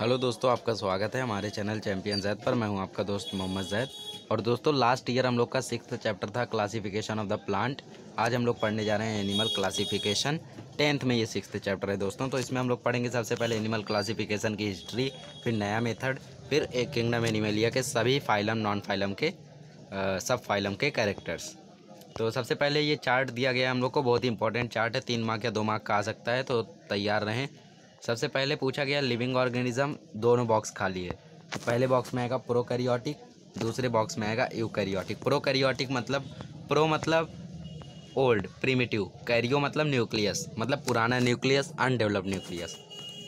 hello दोस्तों आपका स्वागत है हमारे चैनल चैम्पियन जैद पर मैं हूं आपका दोस्त मोहम्मद जैद और दोस्तों लास्ट ईयर हम लोग का सिक्स चैप्टर था क्लासिफिकेशन ऑफ द प्लांट आज हम लोग पढ़ने जा रहे हैं एनिमल क्लासिफिकेशन टेंथ में ये सिक्स चैप्टर है दोस्तों तो इसमें हम लोग पढ़ेंगे सबसे पहले एनिमल क्लासीफिकेशन की हिस्ट्री फिर नया मेथड फिर एक किंगडम एनिमलिया के सभी फाइलम नॉन फाइलम के आ, सब फाइलम के कैरेक्टर्स तो सबसे पहले ये चार्ट दिया गया हम लोग को बहुत ही इंपॉर्टेंट चार्ट है तीन मार्क या दो मार्क का आ सकता है तो तैयार रहें सबसे पहले पूछा गया लिविंग ऑर्गेनिज्म दोनों बॉक्स खाली है तो पहले बॉक्स में आएगा प्रोकैरियोटिक दूसरे बॉक्स में आएगा यूकैरियोटिक प्रोकैरियोटिक मतलब प्रो मतलब ओल्ड प्रीमिटिव कैरियो मतलब न्यूक्लियस मतलब पुराना nucleus undeveloped nucleus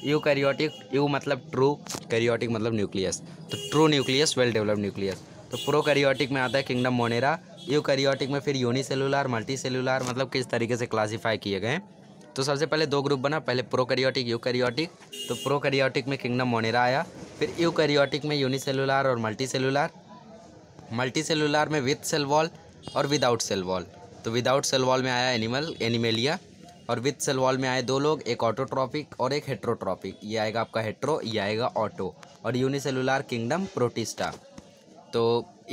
eukaryotic eu मतलब ट्रू कैरियोटिक मतलब न्यूक्लियस तो true nucleus well developed nucleus तो प्रोकैरियोटिक में आता है किंगडम मोनेरा यूकैरियोटिक में फिर यूनिसेलुलर मल्टीसेलुलर मतलब किस तरीके से क्लासीफाई किए गए हैं तो सबसे पहले दो ग्रुप बना पहले प्रोकैरियोटिक यूकैरियोटिक तो प्रोकैरियोटिक में किंगडम मोनेरा आया फिर यूकैरियोटिक में यूनिसेलुलर और मल्टी सेलुलर मल्टी सेलुलर में विथ सेल वॉल और विदाउट सेल वॉल तो विदाउट सेल वॉल में आया एनिमल एनिमेलिया और विथ सेल वॉल में आए दो लोग एक ऑटोट्रॉपिक और एक हेट्रोट्रॉपिक ये आएगा आपका हेट्रो ये आएगा ऑटो और यूनिसेलुलर किंगडम प्रोटिस्टा तो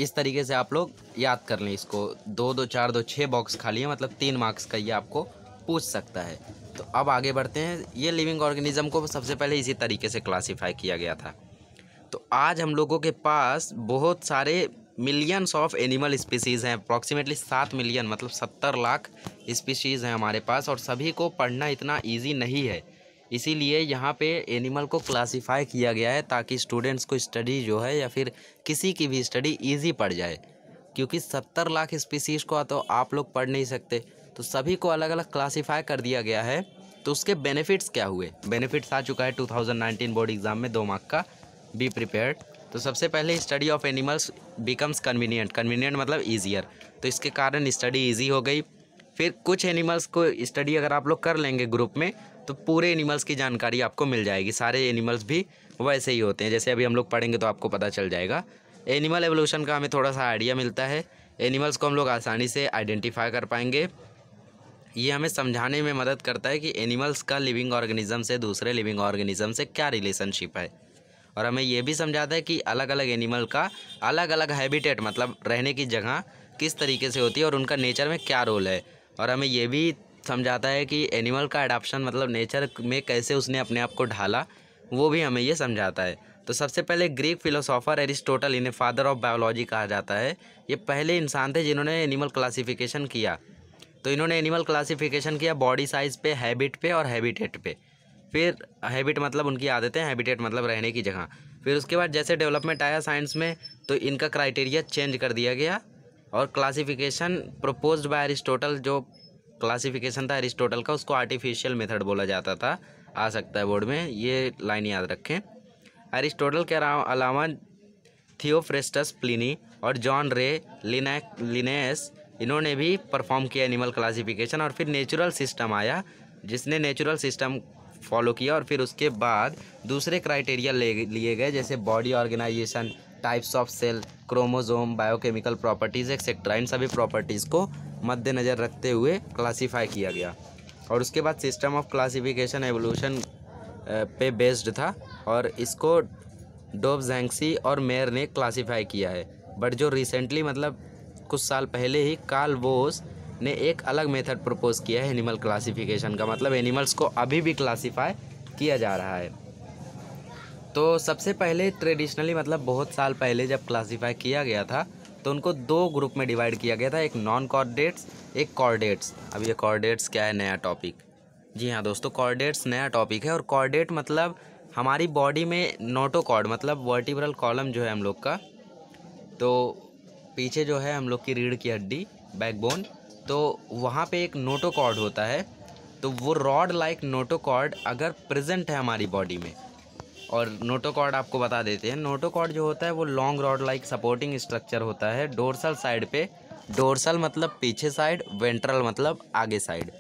इस तरीके से आप लोग याद कर लें इसको दो दो चार दो छः बॉक्स खाली है मतलब तीन मार्क्स का ये आपको पूछ सकता है तो अब आगे बढ़ते हैं ये लिविंग ऑर्गेनिज्म को सबसे पहले इसी तरीके से क्लासीफाई किया गया था तो आज हम लोगों के पास बहुत सारे मिलियंस ऑफ एनिमल स्पीसीज़ हैं अप्रॉक्सीमेटली सात मिलियन मतलब सत्तर लाख स्पीशीज़ हैं हमारे पास और सभी को पढ़ना इतना ईजी नहीं है इसीलिए यहाँ पे एनिमल को क्लासिफाई किया गया है ताकि स्टूडेंट्स को स्टडी जो है या फिर किसी की भी स्टडी ईजी पड़ जाए क्योंकि सत्तर लाख स्पीसीज़ को तो आप लोग पढ़ नहीं सकते तो सभी को अलग अलग क्लासीफाई कर दिया गया है तो उसके बेनिफिट्स क्या हुए बेनिफिट्स आ चुका है 2019 बोर्ड एग्ज़ाम में दो मार्क का बी प्रिपेयर्ड तो सबसे पहले study of animals becomes convenient convenient मतलब ईजियर तो इसके कारण स्टडी ईजी हो गई फिर कुछ एनिमल्स को स्टडी अगर आप लोग कर लेंगे ग्रुप में तो पूरे एनिमल्स की जानकारी आपको मिल जाएगी सारे एनिमल्स भी वैसे ही होते हैं जैसे अभी हम लोग पढ़ेंगे तो आपको पता चल जाएगा एनिमल एवोल्यूशन का हमें थोड़ा सा आइडिया मिलता है एनिमल्स को हम लोग आसानी से आइडेंटिफाई कर पाएंगे ये हमें समझाने में मदद करता है कि एनिमल्स का लिविंग ऑर्गेनिज्म से दूसरे लिविंग ऑर्गेनिज्म से क्या रिलेशनशिप है और हमें यह भी समझाता है कि अलग अलग एनिमल का अलग अलग हैबिटेट मतलब रहने की जगह किस तरीके से होती है और उनका नेचर में क्या रोल है और हमें यह भी समझाता है कि एनिमल का अडाप्शन मतलब नेचर में कैसे उसने अपने आप को ढाला वो भी हमें ये समझाता है तो सबसे पहले ग्रीक फिलोसॉफर एरिस्टोटल इन्हें फादर ऑफ बायोलॉजी कहा जाता है ये पहले इंसान थे जिन्होंने एनिमल क्लासिफिकेशन किया तो इन्होंने एनिमल क्लासिफिकेशन किया बॉडी साइज़ पे हैबिट पे और हैबिटेट पे फिर हैबिट मतलब उनकी आदतें हैबिटेट मतलब रहने की जगह फिर उसके बाद जैसे डेवलपमेंट आया साइंस में तो इनका क्राइटेरिया चेंज कर दिया गया और क्लासिफिकेशन प्रोपोज बाय अरिस्टोटल जो क्लासिफिकेशन था अरिस्टोटल का उसको आर्टिफिशियल मेथड बोला जाता था आ सकता है बोर्ड में ये लाइन याद रखें अरिस्टोटल के अलावा थियोफ्रेस्टस प्लिनी और जॉन रे लिनेक लिनेस इन्होंने भी परफॉर्म किया एनिमल क्लासिफिकेशन और फिर नेचुरल सिस्टम आया जिसने नेचुरल सिस्टम फॉलो किया और फिर उसके बाद दूसरे क्राइटेरिया ले लिए गए जैसे body organisation types of cell chromosome biochemical properties etcetera इन सभी प्रॉपर्टीज़ को मद्देनज़र रखते हुए क्लासीफाई किया गया और उसके बाद सिस्टम ऑफ क्लासिफिकेशन एवोल्यूशन पे बेस्ड था और इसको डोब जेंगसी और मेयर ने क्लासीफाई किया है बट जो रिसेंटली मतलब कुछ साल पहले ही कार्ल बोस ने एक अलग मेथड प्रपोज किया है एनिमल क्लासिफिकेशन का मतलब एनिमल्स को अभी भी क्लासीफाई किया जा रहा है तो सबसे पहले ट्रेडिशनली मतलब बहुत साल पहले जब क्लासीफाई किया गया था तो उनको दो ग्रुप में डिवाइड किया गया था एक नॉन कॉर्डेट्स एक कॉर्डेट्स अब ये कॉर्डेट्स क्या है नया टॉपिक जी हाँ दोस्तों कॉर्डेट्स नया टॉपिक है और कॉर्डेट मतलब हमारी बॉडी में नोटोकॉर्ड मतलब वर्टिब्रल कॉलम जो है हम लोग का तो पीछे जो है हम लोग की रीढ़ की हड्डी बैकबोन तो वहाँ पे एक नोटोकॉर्ड होता है तो वो रॉड लाइक नोटोकॉर्ड अगर प्रेजेंट है हमारी बॉडी में और नोटोकॉर्ड आपको बता देते हैं नोटोकॉर्ड जो होता है वो long rod like supporting structure होता है डोरसल साइड पे डोरसल मतलब पीछे साइड वेंट्रल मतलब आगे साइड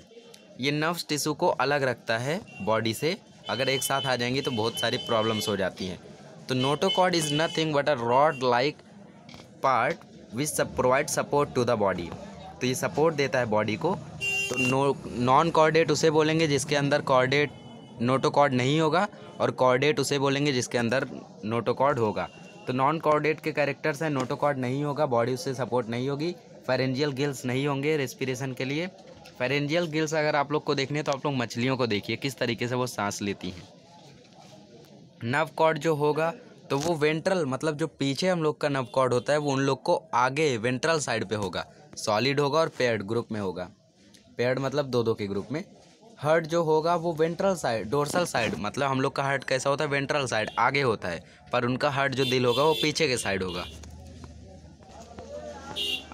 ये नर्व्स टिश्यू को अलग रखता है बॉडी से अगर एक साथ आ जाएंगी तो बहुत सारी प्रॉब्लम्स हो जाती हैं तो notochord is nothing but a rod like part which सब provide support to the body तो ये सपोर्ट देता है बॉडी को तो नो नॉन कॉर्डेट उसे बोलेंगे जिसके अंदर कॉर्डेट नोटोकॉर्ड नहीं होगा और कॉर्डेट उसे बोलेंगे जिसके अंदर नोटोकॉर्ड होगा तो नॉन कॉर्डेट के कैरेक्टर्स हैं नोटोकॉर्ड नहीं होगा बॉडी उससे सपोर्ट नहीं होगी फेरेंजियल गिल्स नहीं होंगे रेस्पिरेशन के लिए फेरेंजियल गिल्स अगर आप लोग को देखने तो आप लोग मछलियों को देखिए किस तरीके से वो सांस लेती हैं नव कॉर्ड जो होगा तो वो वेंट्रल मतलब जो पीछे हम लोग का नव होता है वो उन लोग को आगे वेंट्रल साइड पे होगा सॉलिड होगा और पेयर्ड ग्रुप में होगा पेयर्ड मतलब दो दो के ग्रुप में हर्ट जो होगा वो वेंट्रल साइड डोर्सल साइड मतलब हम लोग का हर्ट कैसा होता है वेंट्रल साइड आगे होता है पर उनका हर्ट जो दिल होगा वो पीछे के साइड होगा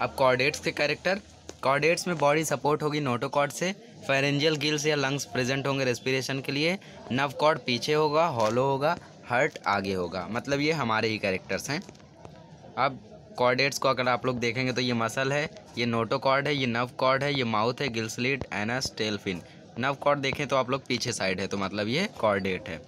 अब कॉर्डेट्स के कैरेक्टर कॉर्डेट्स में बॉडी सपोर्ट होगी नोटोकॉर्ड से फेरेंजियल गिल्स या लंग्स प्रेजेंट होंगे रेस्पिरेशन के लिए नव कॉर्ड पीछे होगा हॉलो होगा हर्ट आगे होगा मतलब ये हमारे ही कैरेक्टर्स हैं अब कॉर्डेट्स को अगर आप लोग देखेंगे तो ये मसल है ये नोटो कॉर्ड है ये नव कॉर्ड है ये माउथ है गिल्सलीट एनस टेलफिन नव कॉर्ड देखें तो आप लोग पीछे साइड है तो मतलब ये कॉर्डेट है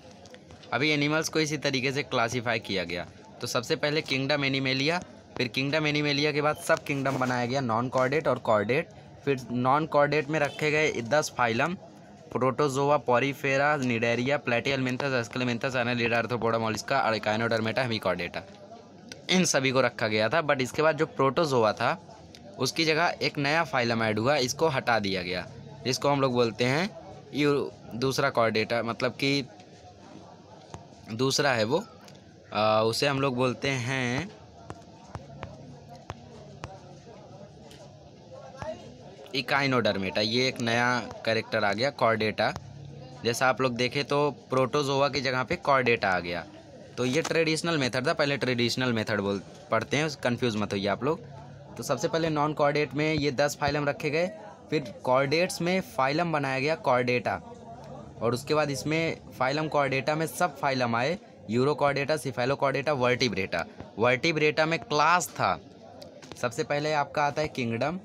अभी एनिमल्स को इसी तरीके से क्लासीफाई किया गया तो सबसे पहले किंगडम एनिमेलिया फिर किंगडम एनिमेलिया के बाद सब किंगडम बनाया गया नॉन कॉर्डेट और कॉर्डेट फिर नॉन कॉर्डेट में रखे गए दस phylum Protozoa Porifera Cnidaria Platyhelminthes Aschelminthes Annelida Arthropoda Mollusca और काइनोडर्मेटा हेमिकॉडेटा इन सभी को रखा गया था बट इसके बाद जो प्रोटोजोआ था उसकी जगह एक नया फाइलम ऐड हुआ इसको हटा दिया गया जिसको हम लोग बोलते हैं यू दूसरा कॉर्डेटा मतलब कि दूसरा है वो आ, उसे हम लोग बोलते हैं इकाइनोडर्मेटा ये एक नया करेक्टर आ गया कॉर्डेटा जैसा आप लोग देखें तो प्रोटोजोवा की जगह पे कॉर्डेटा आ गया तो ये ट्रेडिशनल मेथड था पहले ट्रेडिशनल मेथड बोल पढ़ते हैं कन्फ्यूज़ मत होइए आप लोग तो सबसे पहले नॉन कॉर्डेट में ये दस फाइलम रखे गए फिर कॉर्डेट्स में फाइलम बनाया गया कॉर्डेटा और उसके बाद इसमें फाइलम कॉर्डेटा में सब फाइलम आए Urochordata Cephalochordata Vertebrata Vertebrata में क्लास था सबसे पहले आपका आता है किंगडम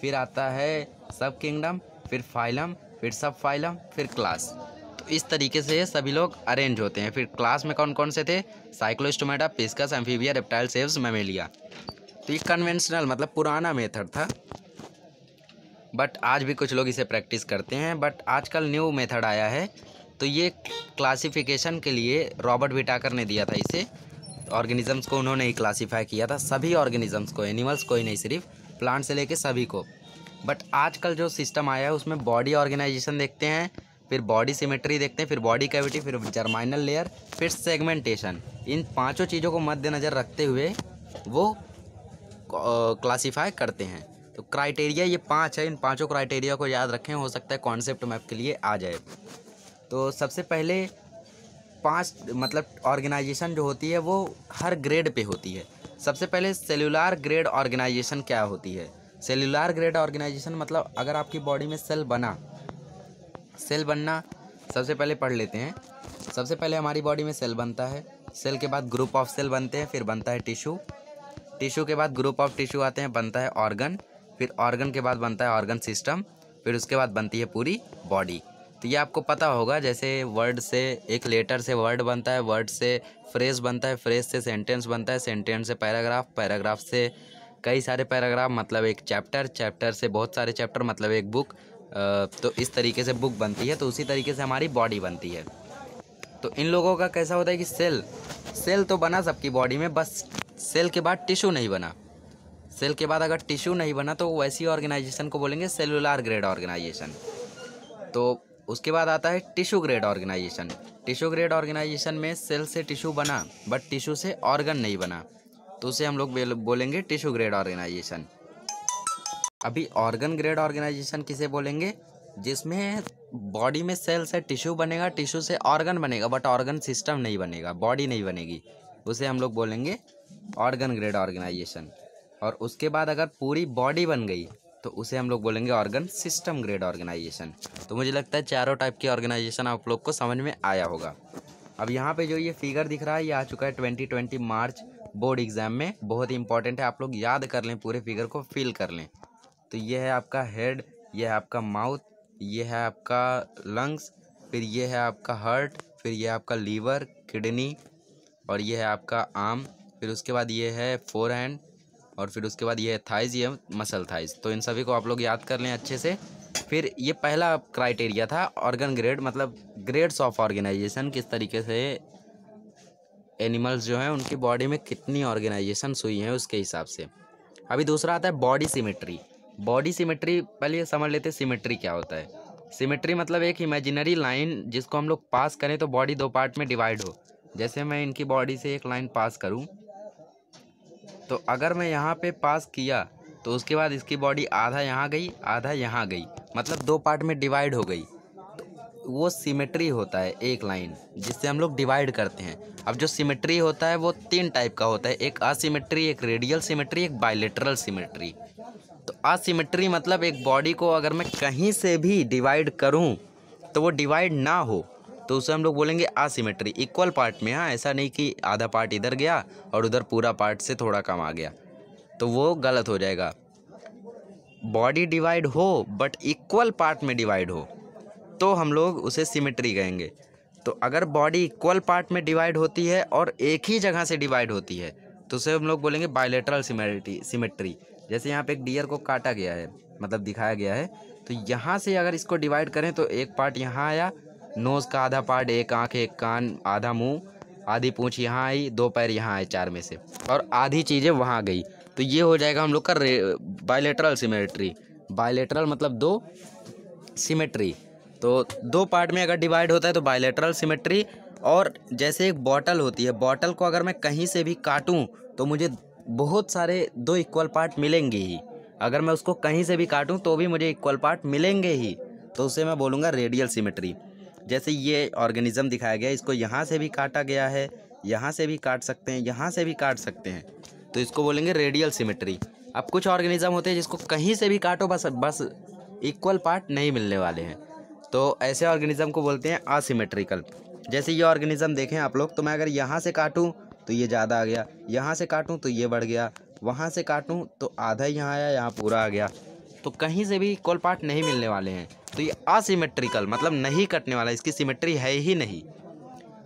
फिर आता है सब किंगडम फिर फाइलम फिर सब फाइलम फिर क्लास तो इस तरीके से सभी लोग अरेंज होते हैं फिर क्लास में कौन कौन से थे Cyclostomata Pisces Amphibia reptile Aves Mammalia तो ये कन्वेंशनल मतलब पुराना मेथड था बट आज भी कुछ लोग इसे प्रैक्टिस करते हैं बट आजकल न्यू मेथड आया है तो ये क्लासिफिकेशन के लिए रॉबर्ट विटाकर ने दिया था इसे ऑर्गेनिजम्स को उन्होंने ही क्लासीफाई किया था सभी ऑर्गेनिजम्स को एनिमल्स को ही नहीं सिर्फ प्लांट से लेके सभी को बट आजकल जो सिस्टम आया है उसमें बॉडी ऑर्गेनाइजेशन देखते हैं फिर बॉडी सिमेट्री देखते हैं फिर बॉडी कैविटी फिर जर्माइनल लेयर फिर सेगमेंटेशन इन पांचों चीज़ों को मद्देनज़र रखते हुए वो क्लासीफाई करते हैं तो क्राइटेरिया ये पांच है इन पांचों क्राइटेरिया को याद रखें हो सकता है कॉन्सेप्ट मैप के लिए आ जाए तो सबसे पहले पांच मतलब ऑर्गेनाइजेशन जो होती है वो हर ग्रेड पे होती है सबसे पहले सेलुलर ग्रेड ऑर्गेनाइजेशन क्या होती है सेलुलर ग्रेड ऑर्गेनाइजेशन मतलब अगर आपकी बॉडी में सेल बना सेल बनना सबसे पहले पढ़ लेते हैं सबसे पहले हमारी बॉडी में सेल बनता है सेल के बाद ग्रुप ऑफ सेल बनते हैं फिर बनता है टिश्यू टिश्यू के बाद ग्रुप ऑफ टिश्यू आते हैं बनता है ऑर्गन फिर ऑर्गन के बाद बनता है ऑर्गन सिस्टम फिर उसके बाद बनती है पूरी बॉडी ये आपको पता होगा जैसे वर्ड से एक लेटर से वर्ड बनता है वर्ड से फ्रेज बनता है फ्रेज से सेंटेंस बनता है सेंटेंस से पैराग्राफ पैराग्राफ से कई सारे पैराग्राफ मतलब एक चैप्टर चैप्टर से बहुत सारे चैप्टर मतलब एक बुक तो इस तरीके से बुक बनती है तो उसी तरीके से हमारी बॉडी बनती है तो इन लोगों का कैसा होता है कि सेल सेल तो बना सबकी बॉडी में बस सेल के बाद टिश्यू नहीं बना सेल के बाद अगर टिश्यू नहीं बना तो वैसी ऑर्गेनाइजेशन को बोलेंगे सेलुलर ग्रेड ऑर्गेनाइजेशन तो उसके बाद आता है tissue grade organisation tissue grade organisation में सेल से टिश्यू बना बट टिश्यू से ऑर्गन नहीं बना तो उसे हम लोग बोलेंगे टिश्यू ग्रेड ऑर्गेनाइजेशन अभी ऑर्गन ग्रेड ऑर्गेनाइजेशन किसे बोलेंगे जिसमें बॉडी में सेल से टिश्यू बनेगा टिश्यू से ऑर्गन बनेगा बट ऑर्गन सिस्टम नहीं बनेगा बॉडी नहीं बनेगी उसे हम लोग बोलेंगे ऑर्गन ग्रेड ऑर्गेनाइजेशन और उसके बाद अगर पूरी बॉडी बन गई तो उसे हम लोग बोलेंगे ऑर्गन सिस्टम ग्रेड ऑर्गेनाइजेशन तो मुझे लगता है चारों टाइप की ऑर्गेनाइजेशन आप लोग को समझ में आया होगा अब यहाँ पे जो ये फिगर दिख रहा है ये आ चुका है twenty twenty March board exam में बहुत ही इंपॉर्टेंट है आप लोग याद कर लें पूरे फिगर को फिल कर लें तो ये है आपका हेड ये है आपका माउथ ये है आपका लंग्स फिर ये है आपका हार्ट फिर ये आपका लीवर किडनी और ये है आपका आर्म फिर उसके बाद ये है फोर हैंड और फिर उसके बाद ये थाइज ये मसल थाइज तो इन सभी को आप लोग याद कर लें अच्छे से फिर ये पहला क्राइटेरिया था ऑर्गन ग्रेड मतलब ग्रेड्स ऑफ ऑर्गेनाइजेशन किस तरीके से एनिमल्स जो हैं उनकी बॉडी में कितनी ऑर्गेनाइजेशन हुई हैं उसके हिसाब से अभी दूसरा आता है बॉडी सिमेट्री बॉडी सिमेट्री पहले समझ लेते हैं सिमेट्री क्या होता है सिमेट्री मतलब एक इमेजिनरी लाइन जिसको हम लोग पास करें तो बॉडी दो पार्ट में डिवाइड हो जैसे मैं इनकी बॉडी से एक लाइन पास करूँ तो अगर मैं यहाँ पे पास किया तो उसके बाद इसकी बॉडी आधा यहाँ गई आधा यहाँ गई मतलब दो पार्ट में डिवाइड हो गई तो वो सिमेट्री होता है एक लाइन जिससे हम लोग डिवाइड करते हैं अब जो सिमेट्री होता है वो तीन टाइप का होता है एक असीमेट्री एक रेडियल सीमेट्री एक बायलेटरल सीमेट्री तो असीमेट्री मतलब एक बॉडी को अगर मैं कहीं से भी डिवाइड करूँ तो वो डिवाइड ना हो तो उसे हम लोग बोलेंगे आसीमेट्री इक्वल पार्ट में हाँ ऐसा नहीं कि आधा पार्ट इधर गया और उधर पूरा पार्ट से थोड़ा कम आ गया तो वो गलत हो जाएगा बॉडी डिवाइड हो बट इक्वल पार्ट में डिवाइड हो तो हम लोग उसे सिमेट्री कहेंगे तो अगर बॉडी इक्वल पार्ट में डिवाइड होती है और एक ही जगह से डिवाइड होती है तो उसे हम लोग बोलेंगे बायोलेटरल सिमेट्री सिमेट्री जैसे यहाँ पे एक डियर को काटा गया है मतलब दिखाया गया है तो यहाँ से अगर इसको डिवाइड करें तो एक पार्ट यहाँ आया नोज़ का आधा पार्ट एक आँख एक कान आधा मुंह आधी पूँछ यहाँ आई दो पैर यहाँ आए चार में से और आधी चीज़ें वहाँ गई तो ये हो जाएगा हम लोग का बायोलेटरल सिमेट्री बायोलेटरल मतलब दो सिमेट्री तो दो पार्ट में अगर डिवाइड होता है तो बायोलेटरल सिमेट्री और जैसे एक बॉटल होती है बॉटल को अगर मैं कहीं से भी काटूँ तो मुझे बहुत सारे दो इक्वल पार्ट मिलेंगे ही अगर मैं उसको कहीं से भी काटूं तो भी मुझे इक्वल पार्ट मिलेंगे ही तो उसे मैं बोलूँगा रेडियल सिमेट्री जैसे ये ऑर्गेनिज़म दिखाया गया इसको यहाँ से भी काटा गया है यहाँ से भी काट सकते हैं यहाँ से भी काट सकते हैं तो इसको बोलेंगे रेडियल सिमेट्री अब कुछ ऑर्गेनिज़म होते हैं जिसको कहीं से भी काटो बस बस इक्वल पार्ट नहीं मिलने वाले हैं तो ऐसे ऑर्गेनिज़म को बोलते हैं असिमेट्रिकल जैसे ये ऑर्गेनिज़म देखें आप लोग तो मैं अगर यहाँ से काटूँ तो ये ज़्यादा आ गया यहाँ से काटूँ तो ये बढ़ गया वहाँ से काटूँ तो आधा यहाँ आया यहाँ पूरा आ गया तो कहीं से भी कॉल पार्ट नहीं मिलने वाले हैं तो ये असीमेट्रिकल मतलब नहीं कटने वाला इसकी सिमेट्री है ही नहीं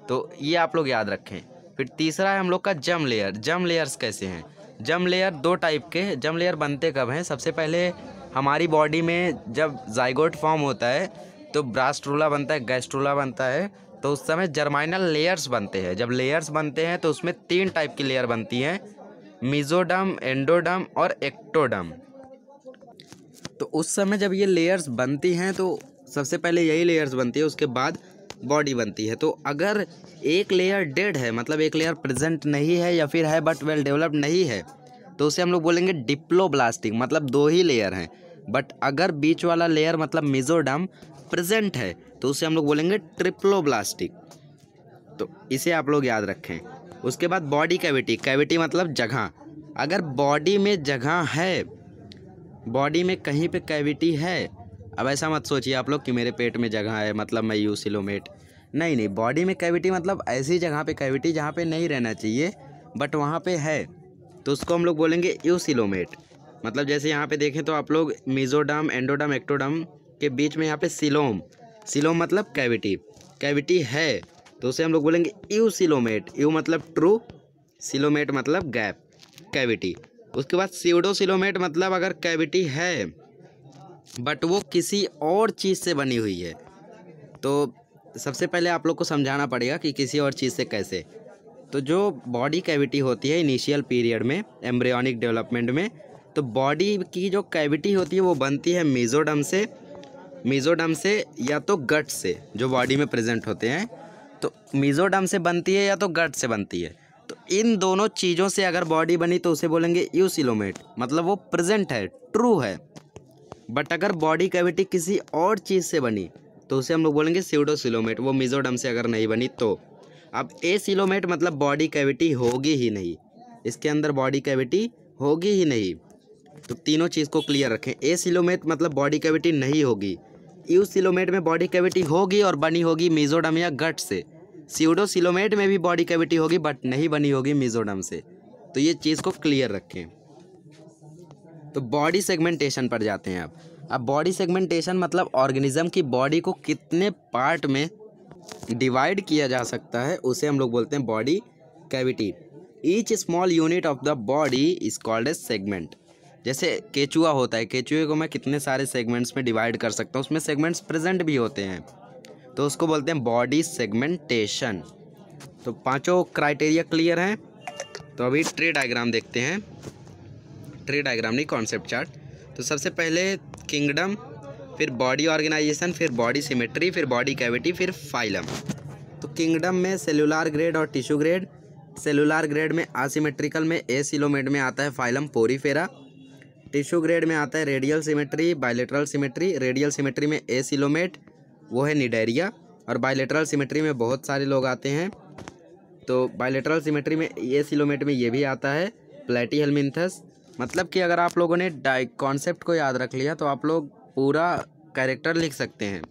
तो ये आप लोग याद रखें फिर तीसरा है हम लोग का जम लेयर जम लेयर्स कैसे हैं जम लेयर दो टाइप के जम लेयर बनते कब हैं सबसे पहले हमारी बॉडी में जब जाइगोट फॉर्म होता है तो ब्रास्ट्रूला बनता है गैस्ट्रोला बनता है तो उस समय जर्माइनल लेयर्स बनते हैं जब लेयर्स बनते हैं तो उसमें तीन टाइप की लेयर बनती हैं मिजोडम एंडोडम और एक्टोडम तो उस समय जब ये लेयर्स बनती हैं तो सबसे पहले यही लेयर्स बनती है उसके बाद बॉडी बनती है तो अगर एक लेयर डेड है मतलब एक लेयर प्रेजेंट नहीं है या फिर है बट वेल डेवलप्ड नहीं है तो उसे हम लोग बोलेंगे डिप्लो ब्लास्टिक मतलब दो ही लेयर हैं बट अगर बीच वाला लेयर मतलब मिजोडम प्रेजेंट है तो उसे हम लोग बोलेंगे ट्रिप्लो ब्लास्टिक तो इसे आप लोग याद रखें उसके बाद बॉडी कैविटी कैविटी मतलब जगह अगर बॉडी में जगह है बॉडी में कहीं पे कैविटी है अब ऐसा मत सोचिए आप लोग कि मेरे पेट में जगह है मतलब मैं यू सिलोमेट नहीं नहीं बॉडी में कैविटी मतलब ऐसी जगह पे कैविटी जहाँ पे नहीं रहना चाहिए बट वहाँ पे है तो उसको हम लोग बोलेंगे यू सिलोमेट मतलब जैसे यहाँ पे देखें तो आप लोग मिजोडम एंडोडम एक्टोडम के बीच में यहाँ पे सिलोम सिलोम मतलब कैविटी कैविटी है तो उसे हम लोग बोलेंगे यू सिलोमेट यू मतलब ट्रू सिलोमेट मतलब गैप कैविटी उसके बाद सीवडोसिलोमेट मतलब अगर कैविटी है बट वो किसी और चीज़ से बनी हुई है तो सबसे पहले आप लोग को समझाना पड़ेगा कि किसी और चीज़ से कैसे तो जो बॉडी कैविटी होती है इनिशियल पीरियड में एम्ब्रियोनिक डेवलपमेंट में तो बॉडी की जो कैविटी होती है वो बनती है मीजोडम से मीजोडम से या तो गट से जो बॉडी में प्रेजेंट होते हैं तो मीजोडम से बनती है या तो गट से बनती है इन दोनों चीज़ों से अगर बॉडी बनी तो उसे बोलेंगे यूसिलोमेट मतलब वो प्रेजेंट है ट्रू है बट अगर बॉडी कैविटी किसी और चीज़ से बनी तो उसे हम लोग बोलेंगे सीडोसिलोमेट वो मिजोडम से अगर नहीं बनी तो अब ए सिलोमेट मतलब बॉडी कैविटी होगी ही नहीं इसके अंदर बॉडी कैविटी होगी ही नहीं तो तीनों चीज़ को क्लियर रखें ए सिलोमेट मतलब बॉडी कैविटी नहीं होगी यू सिलोमेट में बॉडी कैविटी होगी और बनी होगी मिजोडम या गट से सीडोसिलोमेट में भी बॉडी कैविटी होगी बट नहीं बनी होगी मिजोडम से तो ये चीज़ को क्लियर रखें तो बॉडी सेगमेंटेशन पर जाते हैं अब अब बॉडी सेगमेंटेशन मतलब ऑर्गेनिज्म की बॉडी को कितने पार्ट में डिवाइड किया जा सकता है उसे हम लोग बोलते हैं body cavity each small unit of the body is called a segment जैसे केचुआ होता है केचुए को मैं कितने सारे सेगमेंट्स में डिवाइड कर सकता हूँ उसमें सेगमेंट्स प्रेजेंट भी होते हैं तो उसको बोलते हैं बॉडी सेगमेंटेशन तो पांचों क्राइटेरिया क्लियर हैं तो अभी ट्री डायग्राम देखते हैं ट्री डायग्राम नहीं कॉन्सेप्ट चार्ट तो सबसे पहले किंगडम फिर बॉडी ऑर्गेनाइजेशन फिर बॉडी सिमेट्री फिर बॉडी कैविटी फिर फाइलम तो किंगडम में सेलुलर ग्रेड और टिश्यू ग्रेड सेलुलर ग्रेड में आसीमेट्रिकल में ए सिलोमेड में आता है फाइलम पोरीफेरा टिश्यू ग्रेड में आता है radial symmetry bilateral symmetry radial symmetry में ए सिलोमेट वो है निडेरिया और बायलेटरल सिमेट्री में बहुत सारे लोग आते हैं तो बायलेटरल सिमेट्री में ये सिलोमेट में ये भी आता है प्लेटी हेलमिनथस मतलब कि अगर आप लोगों ने डाइ कॉन्सेप्ट को याद रख लिया तो आप लोग पूरा कैरेक्टर लिख सकते हैं